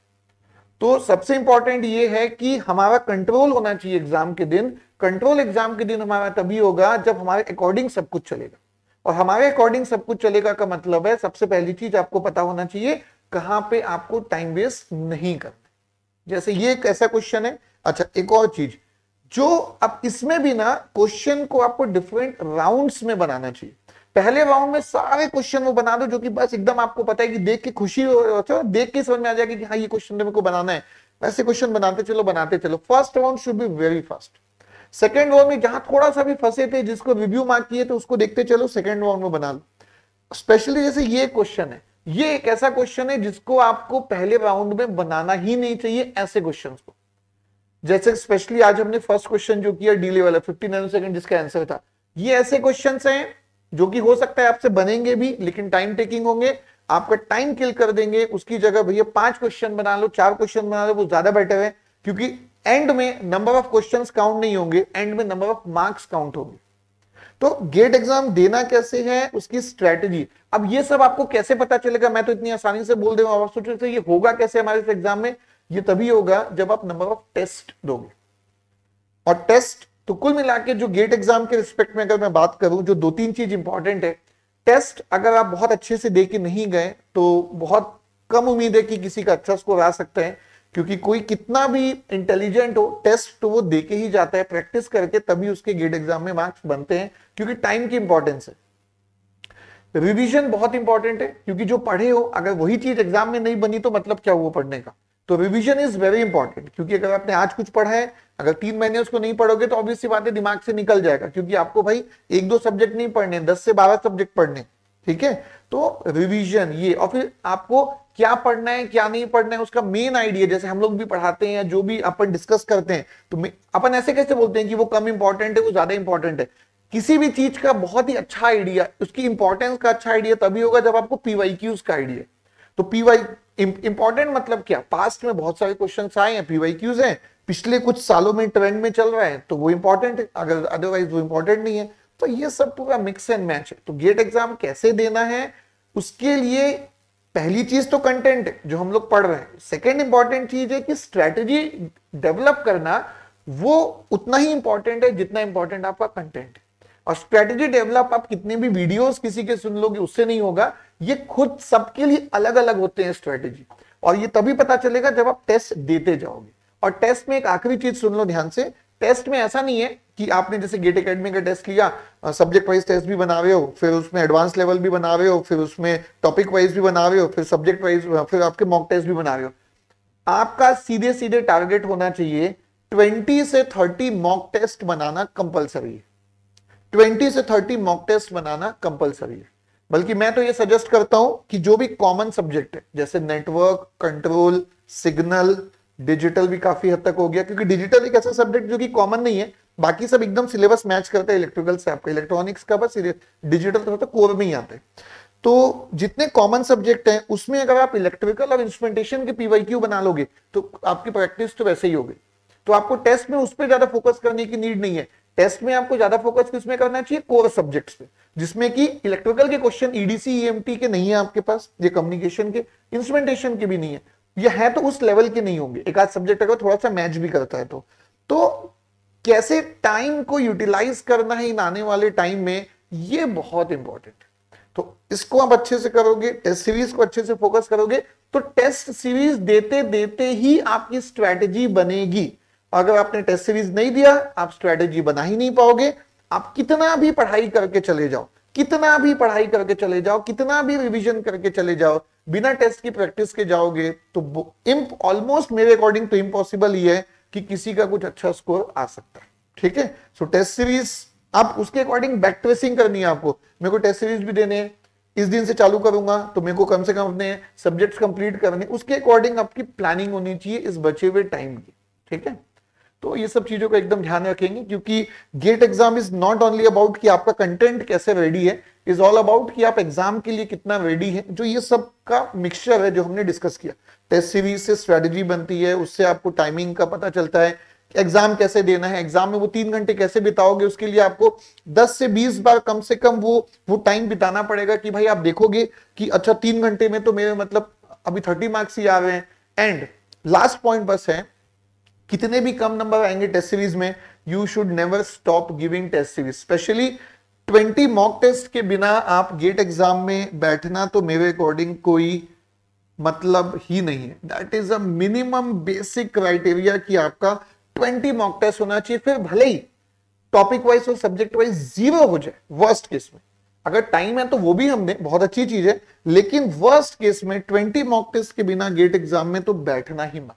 तो सबसे इंपॉर्टेंट ये है कि हमारा कंट्रोल होना चाहिए एग्जाम के दिन कंट्रोल एग्जाम के दिन हमारा तभी होगा जब हमारे अकॉर्डिंग सब कुछ चलेगा और हमारे अकॉर्डिंग सब कुछ चलेगा का मतलब है सबसे पहली चीज आपको पता होना चाहिए कहां पे आपको टाइम वेस्ट नहीं करना जैसे ये एक ऐसा क्वेश्चन है अच्छा एक और चीज जो अब इसमें भी ना क्वेश्चन को आपको डिफरेंट राउंड्स में बनाना चाहिए पहले राउंड में सारे क्वेश्चन वो बना दो जो कि बस एकदम आपको पता है कि देख के खुशी हो अच्छा, देख के समझ में आ जाएगी कि हाँ ये क्वेश्चन तो मेरे को बनाना है ऐसे क्वेश्चन बनाते चलो बनाते चलो first round should be very fast second round में जहां थोड़ा सा भी फंसे थे जिसको रिव्यू मार्क किए तो उसको देखते चलो सेकेंड राउंड में बना लो स्पेशली जैसे ये क्वेश्चन है ये एक ऐसा क्वेश्चन है जिसको आपको पहले राउंड में बनाना ही नहीं चाहिए ऐसे क्वेश्चन को जैसे स्पेशली आज हमने फर्स्ट क्वेश्चन जो किया डी लेवल नाइन सेकंड जिसका आंसर था ये ऐसे क्वेश्चन हैं जो कि हो सकता है आपसे बनेंगे भी लेकिन टाइम टेकिंग होंगे आपका टाइम किल कर देंगे उसकी जगह भैया पांच क्वेश्चन बना लो चार क्वेश्चन बना लो वो ज्यादा बेटर है क्योंकि एंड में नंबर ऑफ क्वेश्चन काउंट नहीं होंगे एंड में नंबर ऑफ मार्क्स काउंट होंगे तो गेट एग्जाम देना कैसे है उसकी स्ट्रेटेजी अब ये सब आपको कैसे पता चलेगा मैं तो इतनी आसानी से बोल दूंगा आप सोच रहे ये होगा कैसे हमारे इस एग्जाम में ये तभी होगा जब आप नंबर ऑफ टेस्ट दोगे और टेस्ट तो कुल मिला के जो गेट एग्जाम के रिस्पेक्ट में अगर मैं बात करूं जो दो तीन चीज इंपॉर्टेंट है टेस्ट अगर आप बहुत अच्छे से दे के नहीं गए तो बहुत कम उम्मीद है कि किसी का अच्छा स्कोर आ सकता है क्योंकि कोई कितना भी इंटेलिजेंट हो टेस्ट तो वो दे के ही जाता है प्रैक्टिस करके तभी उसके गेट एग्जाम में मार्क्स बनते हैं क्योंकि टाइम की इंपॉर्टेंस है रिविजन बहुत इंपॉर्टेंट है क्योंकि जो पढ़े हो अगर वही चीज एग्जाम में नहीं बनी तो मतलब क्या हुआ पढ़ने का तो रिविजन इज वेरी इंपॉर्टेंट क्योंकि अगर आपने आज कुछ पढ़ा है अगर तीन महीने उसको नहीं पढ़ोगे तो ऑब्वियसली बातें दिमाग से निकल जाएगा क्योंकि आपको भाई एक दो सब्जेक्ट नहीं पढ़ने दस से बारह सब्जेक्ट पढ़ने ठीक है तो रिविजन ये और फिर आपको क्या पढ़ना है क्या नहीं पढ़ना है उसका मेन आइडिया जैसे हम लोग भी पढ़ाते हैं या जो भी अपन डिस्कस करते हैं तो अपन ऐसे कैसे बोलते हैं कि वो कम इंपॉर्टेंट है वो ज्यादा इंपॉर्टेंट है किसी भी चीज का बहुत ही अच्छा आइडिया उसकी इंपॉर्टेंस का अच्छा आइडिया तभी होगा जब आपको पीवाई क्यूज का आइडिया तो पीवाई इंपॉर्टेंट मतलब क्या पास्ट में बहुत सारे क्वेश्चन आए हैं पीवाईक्यूज हैं पिछले कुछ सालों में ट्रेंड में चल रहा है तो वो इंपॉर्टेंट है अगर अदरवाइज वो इंपॉर्टेंट नहीं है तो ये सब पूरा मिक्स एंड मैच है तो गेट एग्जाम कैसे देना है उसके लिए पहली चीज तो कंटेंट है जो हम लोग पढ़ रहे हैं सेकेंड इंपॉर्टेंट चीज है कि स्ट्रेटेजी डेवलप करना वो उतना ही इंपॉर्टेंट है जितना इंपॉर्टेंट आपका कंटेंट है और स्ट्रेटेजी डेवलप आप कितने भी वीडियोस किसी के सुन लोगे उससे नहीं होगा ये खुद सबके लिए अलग अलग होते हैं स्ट्रेटेजी और ये तभी पता चलेगा जब आप टेस्ट देते जाओगे और टेस्ट में एक आखिरी चीज सुन लो ध्यान से टेस्ट में ऐसा नहीं है कि आपने जैसे गेट अकेडमी का टेस्ट लिया सब्जेक्ट वाइज टेस्ट भी बनावे हो फिर उसमें एडवांस लेवल भी बनावे हो फिर उसमें टॉपिक वाइज भी बनावे हो फिर सब्जेक्ट वाइज फिर आपके मॉक टेस्ट भी बनावे हो आपका सीधे सीधे टारगेट होना चाहिए 20 से 30 मॉक टेस्ट बनाना कंपलसरी है ट्वेंटी से थर्टी मॉक टेस्ट बनाना कंपलसरी है बल्कि मैं तो ये सजेस्ट करता हूं कि जो भी कॉमन सब्जेक्ट है जैसे नेटवर्क कंट्रोल सिग्नल डिजिटल भी काफी हद तक हो गया क्योंकि डिजिटल एक ऐसा सब्जेक्ट जो कि कॉमन नहीं है बाकी सब एकदम सिलेबस मैच करता है इलेक्ट्रिकल से आपका इलेक्ट्रॉनिक्स का बस डिजिटल तो, तो कोर में ही आते तो जितने कॉमन सब्जेक्ट हैं उसमें अगर आप इलेक्ट्रिकल और इंस्ट्रूमेंटेशन के पीवाईक्यू बना लोगे तो आपकी प्रैक्टिस तो वैसे ही होगी तो आपको टेस्ट में उस पर ज्यादा फोकस करने की नीड नहीं है टेस्ट में आपको ज्यादा फोकस किसमें करना चाहिए कोर सब्जेक्ट्स पे जिसमें कि इलेक्ट्रिकल के क्वेश्चन ईडीसी ईएमटी के नहीं है आपके पास ये कम्युनिकेशन के इंस्ट्रूमेंटेशन के भी नहीं है ये है तो उस लेवल के नहीं होंगे एक आध सब्जेक्ट अगर थोड़ा सा मैच भी करता है तो तो कैसे टाइम को यूटिलाइज करना है इन आने वाले टाइम में ये बहुत इंपॉर्टेंट है तो इसको आप अच्छे से करोगे टेस्ट सीरीज को अच्छे से फोकस करोगे तो टेस्ट सीरीज देते देते ही आपकी स्ट्रेटेजी बनेगी अगर आपने टेस्ट सीरीज नहीं दिया आप स्ट्रेटेजी बना ही नहीं पाओगे आप कितना भी पढ़ाई करके चले जाओ कितना भी पढ़ाई करके चले जाओ कितना भी रिवीजन करके चले जाओ बिना टेस्ट की प्रैक्टिस के जाओगे तो इम्प ऑलमोस्ट मेरे अकॉर्डिंग तो इम्पॉसिबल ही है कि किसी का कुछ अच्छा स्कोर आ सकता है ठीक है सो टेस्ट सीरीज आप उसके अकॉर्डिंग बैक ट्रेसिंग करनी है आपको मेरे को टेस्ट सीरीज भी देने इस दिन से चालू करूंगा तो मेरे को कम से कम अपने सब्जेक्ट्स कंप्लीट करने उसके अकॉर्डिंग आपकी प्लानिंग होनी चाहिए इस बचे हुए टाइम की ठीक है तो ये सब चीजों का एकदम ध्यान रखेंगे क्योंकि GATE exam is not only about कि आपका कंटेंट कैसे रेडी है इज ऑल अबाउट कि आप एग्जाम के लिए कितना रेडी है जो ये सब का मिक्सचर है जो हमने डिस्कस किया टेस्ट सीरीज से स्ट्रेटेजी बनती है उससे आपको टाइमिंग का पता चलता है एग्जाम कैसे देना है एग्जाम में वो तीन घंटे कैसे बिताओगे उसके लिए आपको 10 से 20 बार कम से कम वो वो टाइम बिताना पड़ेगा कि भाई आप देखोगे कि अच्छा तीन घंटे में तो मेरे मतलब अभी 30 मार्क्स ही आ रहे हैं एंड लास्ट पॉइंट बस है कितने भी कम नंबर आएंगे टेस्ट सीरीज में you should never stop giving test series specially 20 mock test के बिना आप गेट एग्जाम में बैठना तो मेरे अकॉर्डिंग कोई मतलब ही नहीं है that is a minimum basic criteria कि आपका 20 मॉक टेस्ट होना चाहिए फिर भले ही टॉपिक वाइज और सब्जेक्ट वाइज जीरो हो जाए वर्स्ट केस में अगर टाइम है तो वो भी हमने बहुत अच्छी चीज है लेकिन वर्स्ट केस में 20 मॉक टेस्ट के बिना गेट एग्जाम में तो बैठना ही मत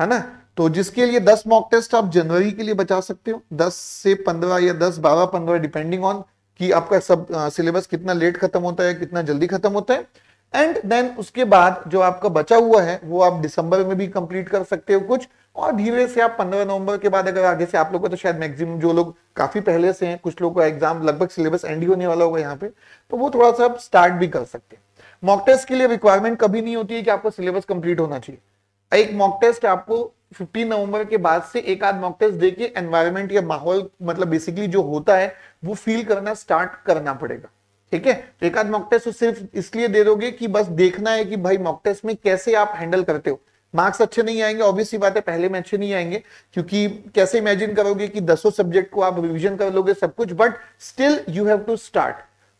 है ना तो जिसके लिए दस मॉक टेस्ट आप जनवरी के लिए बचा सकते हो दस से पंद्रह या दस बारह पंद्रह डिपेंडिंग ऑन कि आपका सब सिलेबस कितना लेट खत्म होता है कितना जल्दी खत्म होता है एंड देन उसके बाद जो आपका बचा हुआ है वो आप दिसंबर में भी कंप्लीट कर सकते हो कुछ और धीरे से आप पंद्रह नवंबर के बाद अगर आगे से आप लोगों को तो शायद मैक्सिमम जो लोग काफी पहले से हैं कुछ लोगों का एग्जाम लगभग सिलेबस एंड होने वाला होगा यहाँ पे तो वो थोड़ा सा आप स्टार्ट भी कर सकते हैं मॉक टेस्ट के लिए रिक्वायरमेंट कभी नहीं होती है कि आपको सिलेबस कंप्लीट होना चाहिए एक मॉक टेस्ट आपको 15 नवंबर के बाद से एक आध मॉक टेस्ट देके एनवायरमेंट या माहौल मतलब बेसिकली जो होता है वो फील करना स्टार्ट करना पड़ेगा ठीक है तो एक आध मॉक टेस्ट तो सिर्फ इसलिए दे दोगे कि बस देखना है कि भाई मॉक टेस्ट में कैसे आप हैंडल करते हो मार्क्स अच्छे नहीं आएंगे ऑब्वियस सी बात है पहले में अच्छे नहीं आएंगे क्योंकि कैसे इमेजिन करोगे कि दसों सब्जेक्ट को आप रिविजन कर लोगे सब कुछ but still you have to start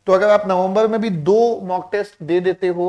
तो अगर आप नवंबर में भी दो मॉक टेस्ट दे देते हो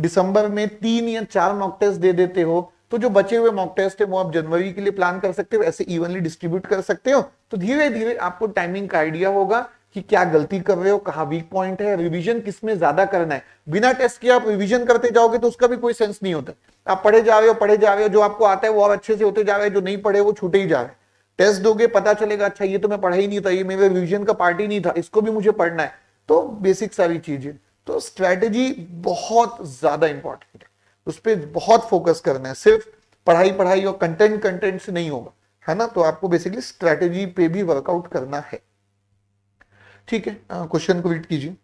दिसंबर में तीन या चार मॉक टेस्ट दे देते हो तो जो बचे हुए मॉक टेस्ट है वो आप जनवरी के लिए प्लान कर सकते हो ऐसे इवनली डिस्ट्रीब्यूट कर सकते हो तो धीरे धीरे आपको टाइमिंग का आइडिया होगा कि क्या गलती कर रहे हो कहा वीक पॉइंट है रिविजन किसमें ज्यादा करना है बिना टेस्ट के आप रिविजन करते जाओगे तो उसका भी कोई सेंस नहीं होता आप पढ़े जा रहे हो पढ़े जा रहे हो जो आपको आता है वो आप अच्छे से होते जा रहे हैं जो नहीं पढ़े वो छूटे ही जा रहे हैं टेस्ट दोगे पता चलेगा अच्छा ये तो मैं पढ़ा ही नहीं था ये मेरे रिविजन का पार्ट ही नहीं था इसको भी मुझे पढ़ना है तो बेसिक सारी चीजें तो स्ट्रैटेजी बहुत ज्यादा इंपॉर्टेंट है उस पर बहुत फोकस करना है सिर्फ पढ़ाई पढ़ाई और कंटेंट कंटेंट से नहीं होगा है ना तो आपको बेसिकली स्ट्रेटेजी पे भी वर्कआउट करना है ठीक है क्वेश्चन को रीड कीजिए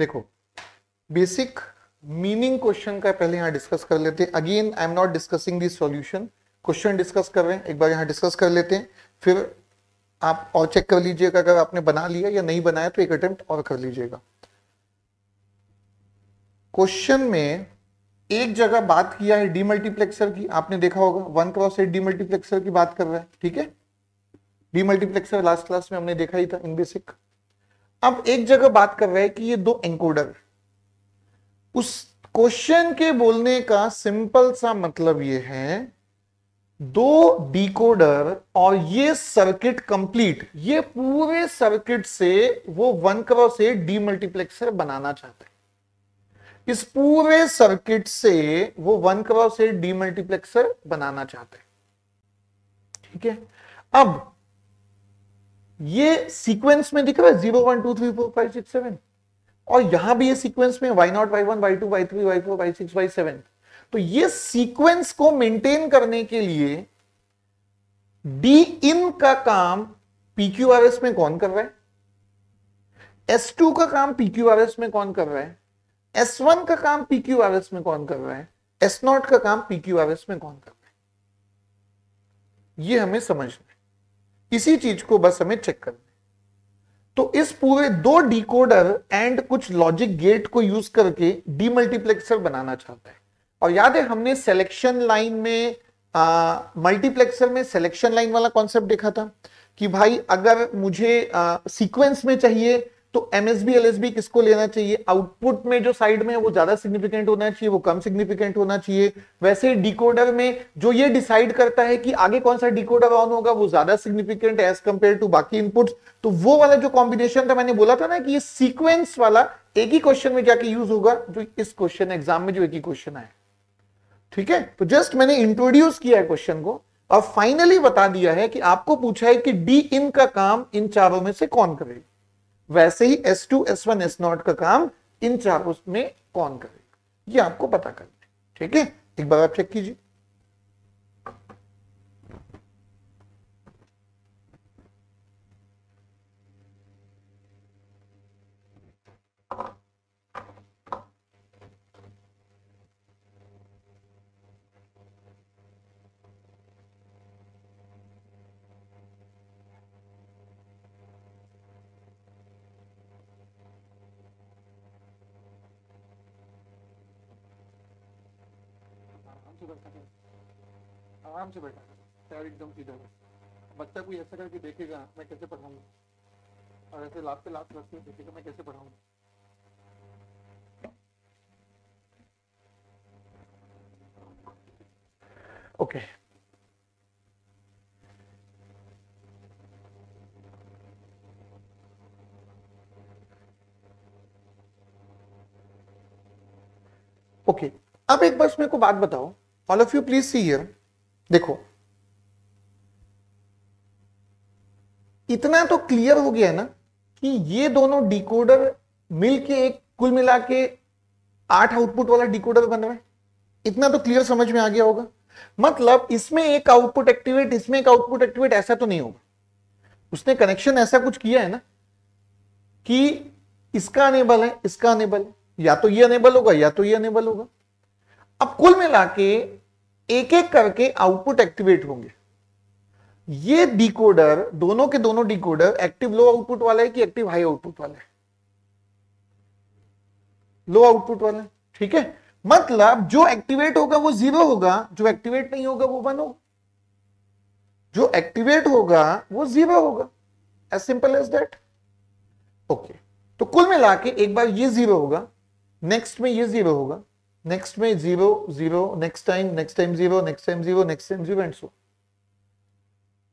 देखो बेसिक मीनिंग क्वेश्चन का पहले यहां डिस्कस कर लेते हैं again I am not discussing this solution question discuss कर रहे हैं एक बार यहां डिस्कस कर लेते हैं फिर आप और चेक कर लीजिएगा अगर आपने बना लिया या नहीं बनाया तो एक अटेम्प्ट और कर लीजिएगा क्वेश्चन में एक जगह बात किया है डीमल्टीप्लेक्सर की आपने देखा होगा one cross eight demultiplexer की बात कर रहा है ठीक है डी मल्टीप्लेक्सर लास्ट क्लास में हमने देखा ही था इन बेसिक अब एक जगह बात कर रहे हैं कि ये दो एंकोडर उस क्वेश्चन के बोलने का सिंपल सा मतलब ये है दो डिकोडर और ये सर्किट कंप्लीट ये पूरे सर्किट से वो वन क्रॉस से डी मल्टीप्लेक्सर बनाना चाहते हैं इस पूरे सर्किट से वो वन क्रॉस से डी मल्टीप्लेक्सर बनाना चाहते हैं ठीक है अब ये सीक्वेंस में दिख रहा है zero one two three four five six seven और यहां भी ये सीक्वेंस में Y nought Y one Y two Y three Y four Y six Y seven तो ये सीक्वेंस को मेंटेन करने के लिए डी इन का काम आर एस में कौन कर रहा है एस टू का काम पी क्यू आर एस में कौन कर रहा है एस वन का काम पी क्यू आर एस में कौन कर रहा है एस नॉट का काम पी क्यू आर एस में कौन कर रहा है ये हमें समझना इसी चीज को बस हमें चेक करना तो इस पूरे दो डिकोडर एंड कुछ लॉजिक गेट को यूज करके डीमल्टीप्लेक्सर बनाना चाहता है और याद है हमने सिलेक्शन लाइन में मल्टीप्लेक्सर में सिलेक्शन लाइन वाला कॉन्सेप्ट देखा था कि भाई अगर मुझे सीक्वेंस में चाहिए तो एमएसबी एलएसबी किसको लेना चाहिए आउटपुट में जो साइड में है वो ज्यादा सिग्निफिकेंट होना चाहिए वो कम सिग्निफिकेंट होना चाहिए वैसे डिकोडर में जो ये डिसाइड करता है कि आगे कौन सा डिकोडर ऑन होगा वो ज्यादा सिग्निफिकेंट एज कंपेयर टू बाकी इनपुट तो वो वाला जो कॉम्बिनेशन था मैंने बोला था ना कि ये सीक्वेंस वाला एक ही क्वेश्चन में जाके यूज होगा जो इस क्वेश्चन एग्जाम में जो एक ही क्वेश्चन आया ठीक है तो जस्ट मैंने इंट्रोड्यूस किया है क्वेश्चन को और फाइनली बता दिया है कि आपको पूछा है कि डी इन का काम इन चारों में से कौन करेगा वैसे ही S two S one S nought का काम इन चारों में कौन करेगा ये आपको पता करना ठीक है एक बार आप चेक कीजिए आराम से बैठा करो पैर एकदम सीधा बच्चा कोई ऐसा करके देखेगा मैं कैसे पढ़ाऊंगा और ऐसे लाभ पे लाभ रखते हुए देखेगा मैं कैसे पढ़ाऊंगा ओके ओके okay. अब एक बस मेरे को बात बताओ all of you please see here देखो इतना तो क्लियर हो गया है ना कि ये दोनों डिकोडर मिलके एक कुल मिला के आठ आउटपुट वाला डिकोडर बन रहा है इतना तो क्लियर समझ में आ गया होगा मतलब इसमें एक आउटपुट एक्टिवेट इसमें एक आउटपुट एक्टिवेट ऐसा तो नहीं होगा उसने कनेक्शन ऐसा कुछ किया है ना कि इसका अनेबल है इसका अनेबल है या तो ये अनेबल होगा या तो ये अनेबल होगा अब कुल मिला के एक एक करके आउटपुट एक्टिवेट होंगे ये डिकोडर दोनों के दोनों डिकोडर एक्टिव लो आउटपुट वाला है कि एक्टिव हाई आउटपुट वाला है लो आउटपुट वाला है ठीक है मतलब जो एक्टिवेट होगा वो जीरो होगा जो एक्टिवेट नहीं होगा वो वन होगा जो एक्टिवेट होगा वो जीरो होगा as simple as that okay तो कुल मिला के एक बार ये जीरो होगा नेक्स्ट में ये जीरो होगा नेक्स्ट में zero zero next time next time zero next time zero next time zero and so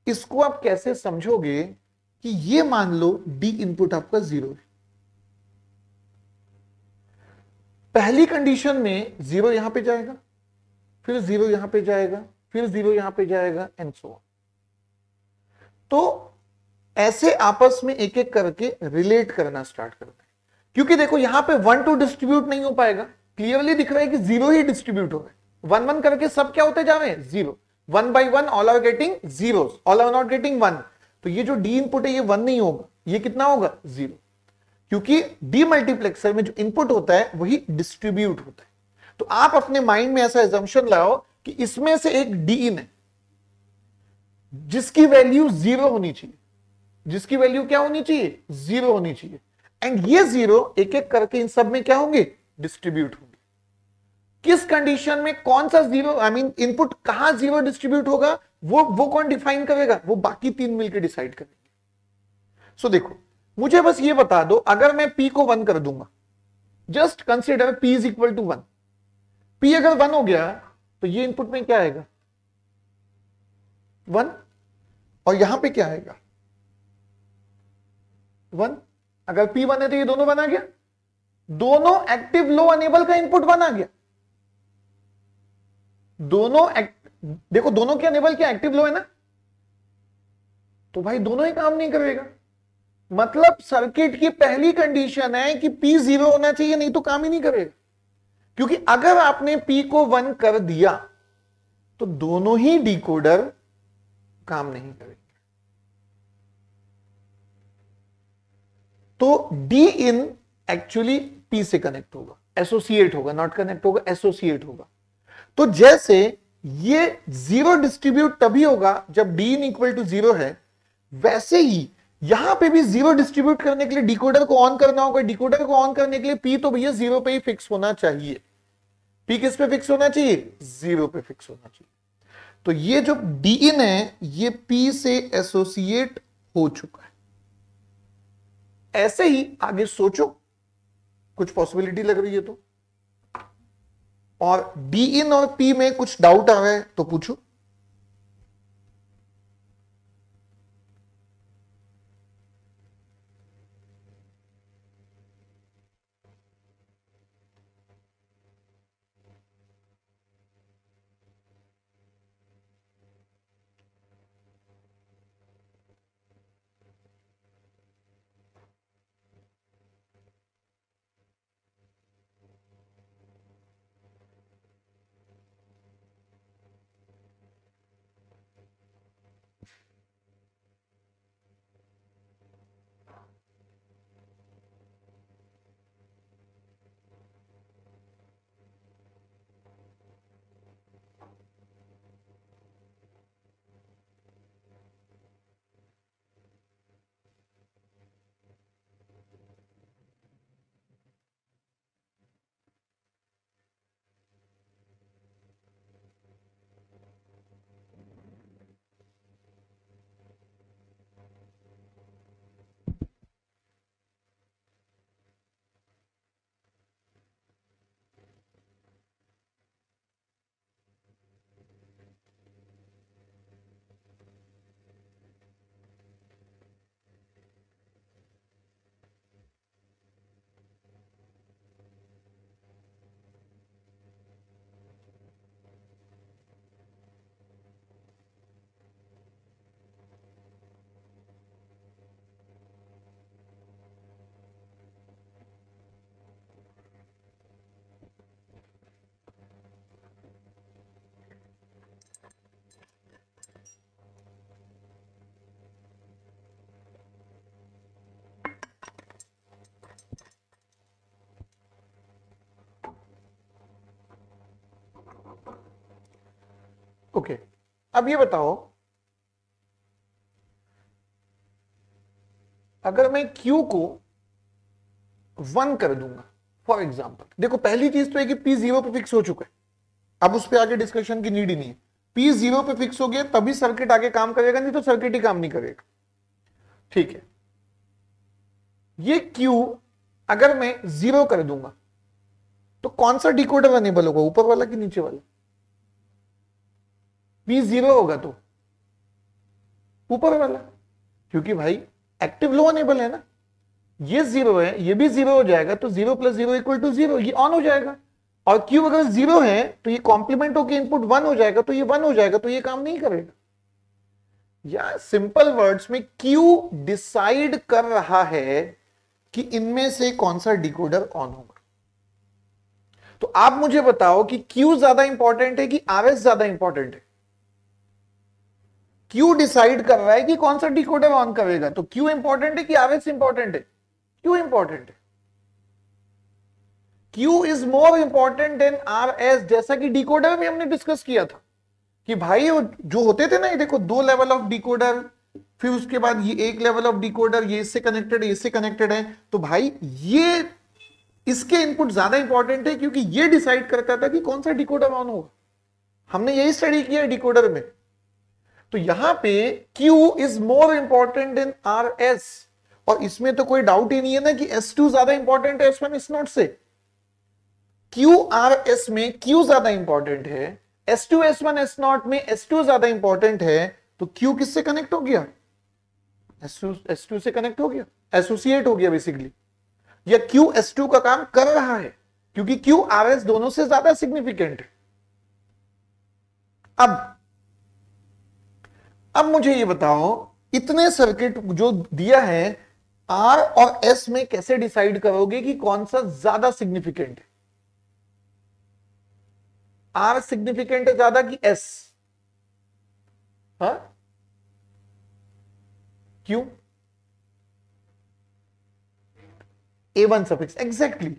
इसको आप कैसे समझोगे कि ये मान लो डी इनपुट आपका जीरो है पहली कंडीशन में जीरो यहां पे जाएगा फिर जीरो यहां पे जाएगा फिर जीरो यहां पे जाएगा एंड सो ऑन तो ऐसे आपस में एक एक करके रिलेट करना स्टार्ट करते हैं क्योंकि देखो यहां पे वन टू डिस्ट्रीब्यूट नहीं हो पाएगा क्लियरली दिख रहा है कि जीरो ही डिस्ट्रीब्यूट हो रहे वन वन करके सब क्या होते जा रहे हैं zero one by one all are getting zero all are not getting one तो ये जो डी इनपुट है ये वन नहीं होगा ये कितना होगा जीरो क्योंकि डी मल्टीप्लेक्सर में जो इनपुट होता है वही डिस्ट्रीब्यूट होता है तो आप अपने माइंड में ऐसा एजम्पन लगाओ कि इसमें से एक डी इन है जिसकी वैल्यू जीरो होनी चाहिए जिसकी वैल्यू क्या होनी चाहिए जीरो होनी चाहिए एंड ये जीरो एक एक करके इन सब में क्या होंगे डिस्ट्रीब्यूट होंगे किस कंडीशन में कौन सा जीरो आई मीन इनपुट कहां जीरो डिस्ट्रीब्यूट होगा वो वो कौन डिफाइन करेगा वो बाकी तीन मिलकर डिसाइड करेंगे सो देखो मुझे बस ये बता दो अगर मैं पी को वन कर दूंगा just consider P is equal to one P अगर वन हो गया तो ये इनपुट में क्या आएगा वन और यहां पे क्या आएगा वन अगर पी वन है तो ये दोनों बना गया दोनों एक्टिव लो अनेबल का इनपुट बना गया दोनों देखो दोनों के अनेबल क्या एक्टिव लो है ना तो भाई दोनों ही काम नहीं करेगा मतलब सर्किट की पहली कंडीशन है कि P जीरो होना चाहिए नहीं तो काम ही नहीं करेगा क्योंकि अगर आपने P को वन कर दिया तो दोनों ही डिकोडर काम नहीं करेगा तो D इन एक्चुअली P से कनेक्ट होगा एसोसिएट होगा नॉट कनेक्ट होगा एसोसिएट होगा तो जैसे ये जीरो डिस्ट्रीब्यूट तभी होगा जब D in equal to zero है वैसे ही यहां पे भी जीरो डिस्ट्रीब्यूट करने के लिए डिकोडर को ऑन करना होगा डिकोडर को ऑन करने के लिए पी तो भैया जीरो पे ही फिक्स होना चाहिए पी किस पे फिक्स होना चाहिए जीरो पे फिक्स होना चाहिए तो ये जो डी इन है ये पी से एसोसिएट हो चुका है ऐसे ही आगे सोचो कुछ पॉसिबिलिटी लग रही है तो और बी इन और पी में कुछ डाउट आवे तो पूछू ओके अब ये बताओ अगर मैं Q को वन कर दूंगा फॉर एग्जाम्पल देखो पहली चीज तो है कि P जीरो पे फिक्स हो चुका है अब उस पर आगे डिस्कशन की नीड ही नहीं है P जीरो पे फिक्स हो गया तभी सर्किट आगे काम करेगा नहीं तो सर्किट ही काम नहीं करेगा ठीक है ये Q अगर मैं जीरो कर दूंगा तो कौन सा डिकोडर अनेबल होगा ऊपर वाला कि नीचे वाला पी जीरो होगा तो ऊपर वाला क्योंकि भाई एक्टिव लो अनेबल है ना ये जीरो है ये भी जीरो हो जाएगा तो zero plus zero equal to zero ये ऑन हो जाएगा और क्यू अगर जीरो है तो ये कॉम्प्लीमेंट होकर इनपुट वन हो जाएगा तो ये वन हो जाएगा तो ये काम नहीं करेगा या सिंपल वर्ड्स में क्यू डिसाइड कर रहा है कि इनमें से कौन सा डिकोडर ऑन होगा तो आप मुझे बताओ कि क्यू ज्यादा इंपॉर्टेंट है कि आर एस ज्यादा इंपॉर्टेंट है क्यू डिसाइड कर रहा है कि कौन सा डिकोडर ऑन करेगा तो क्यू इंपॉर्टेंट है कि आर एस इंपॉर्टेंट है क्यू इंपॉर्टेंट है Q is more important than R S जैसा कि डिकोडर में हमने डिस्कस किया था कि भाई जो होते थे ना ये देखो दो लेवल ऑफ डिकोडर फिर उसके बाद ये एक लेवल ऑफ डिकोडर ये इससे कनेक्टेड है इससे कनेक्टेड है तो भाई ये इसके इनपुट ज्यादा इंपॉर्टेंट है क्योंकि ये डिसाइड करता था कि कौन सा डिकोडर ऑन होगा हमने यही स्टडी किया डिकोडर में तो यहां पे Q is more important than R S और इसमें तो कोई डाउट ही नहीं है ना कि S2 ज्यादा इंपॉर्टेंट है S1 इस नॉट से क्यू आर एस में क्यू ज्यादा इंपॉर्टेंट है S two S one S nought में एस टू ज्यादा इंपॉर्टेंट है तो क्यू किससे कनेक्ट हो गया एस टू से कनेक्ट हो गया एसोसिएट हो गया बेसिकली या क्यू एस टू का काम कर रहा है क्योंकि क्यू आर एस दोनों से ज्यादा सिग्निफिकेंट है अब अब मुझे ये बताओ इतने सर्किट जो दिया है आर और एस में कैसे डिसाइड करोगे कि कौन सा ज्यादा सिग्निफिकेंट है आर सिग्निफिकेंट है ज्यादा कि एस हाँ? क्यों ए वन सफिक्स एग्जैक्टली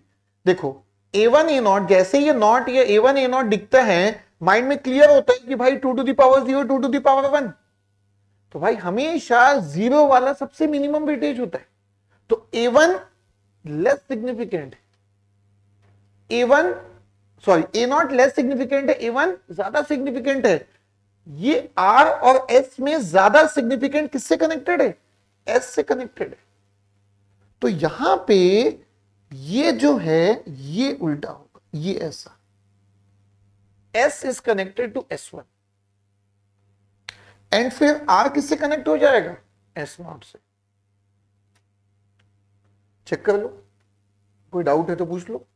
देखो ए वन ए नॉट जैसे ये नॉट या ए वन ए नॉट दिखता है माइंड में क्लियर होता है कि भाई two to the power zero two to the power one तो भाई हमेशा जीरो वाला सबसे मिनिमम वेटेज होता है तो A one less significant A one sorry A nought less significant है ए वन ज्यादा सिग्निफिकेंट है ये आर और एस में ज्यादा सिग्निफिकेंट किससे कनेक्टेड है एस से कनेक्टेड है तो यहां पे ये जो है ये उल्टा होगा ये ऐसा S is connected to S one and फिर आर किससे कनेक्ट हो जाएगा एस नॉट से चेक कर लो कोई डाउट है तो पूछ लो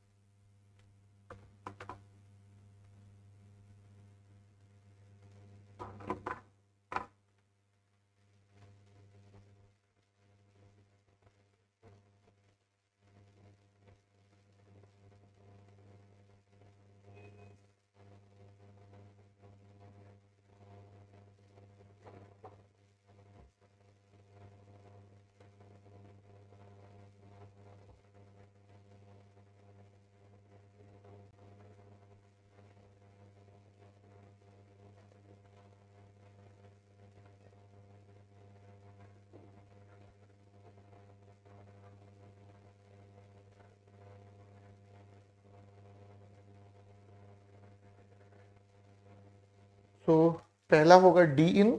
तो पहला होगा डी इन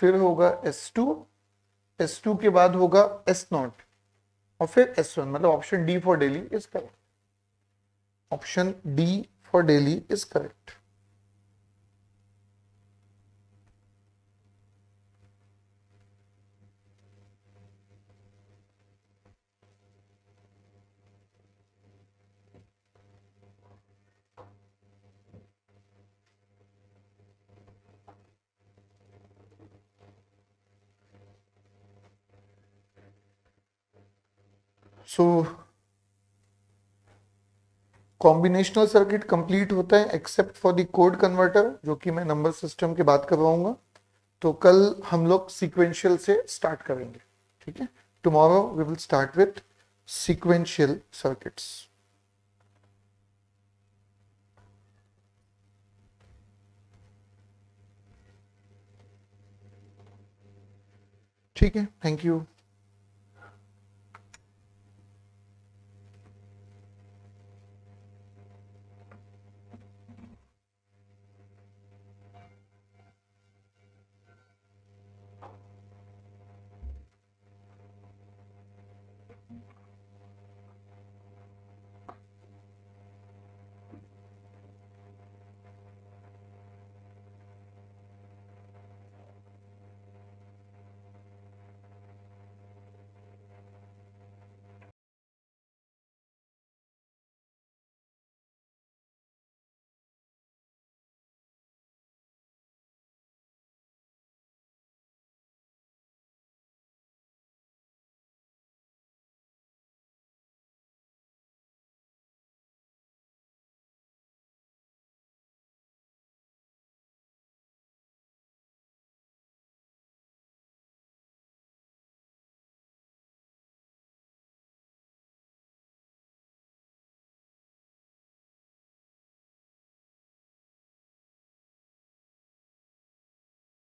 फिर होगा एस टू एस टू के बाद होगा एस नॉट और फिर एस वन मतलब option D for daily is correct option D for daily is correct so combinational circuit complete होता है except for the code converter जो कि मैं नंबर सिस्टम की बात करवाऊंगा तो कल हम लोग सीक्वेंशियल से स्टार्ट करेंगे ठीक है tomorrow we will start with sequential circuits ठीक है थैंक यू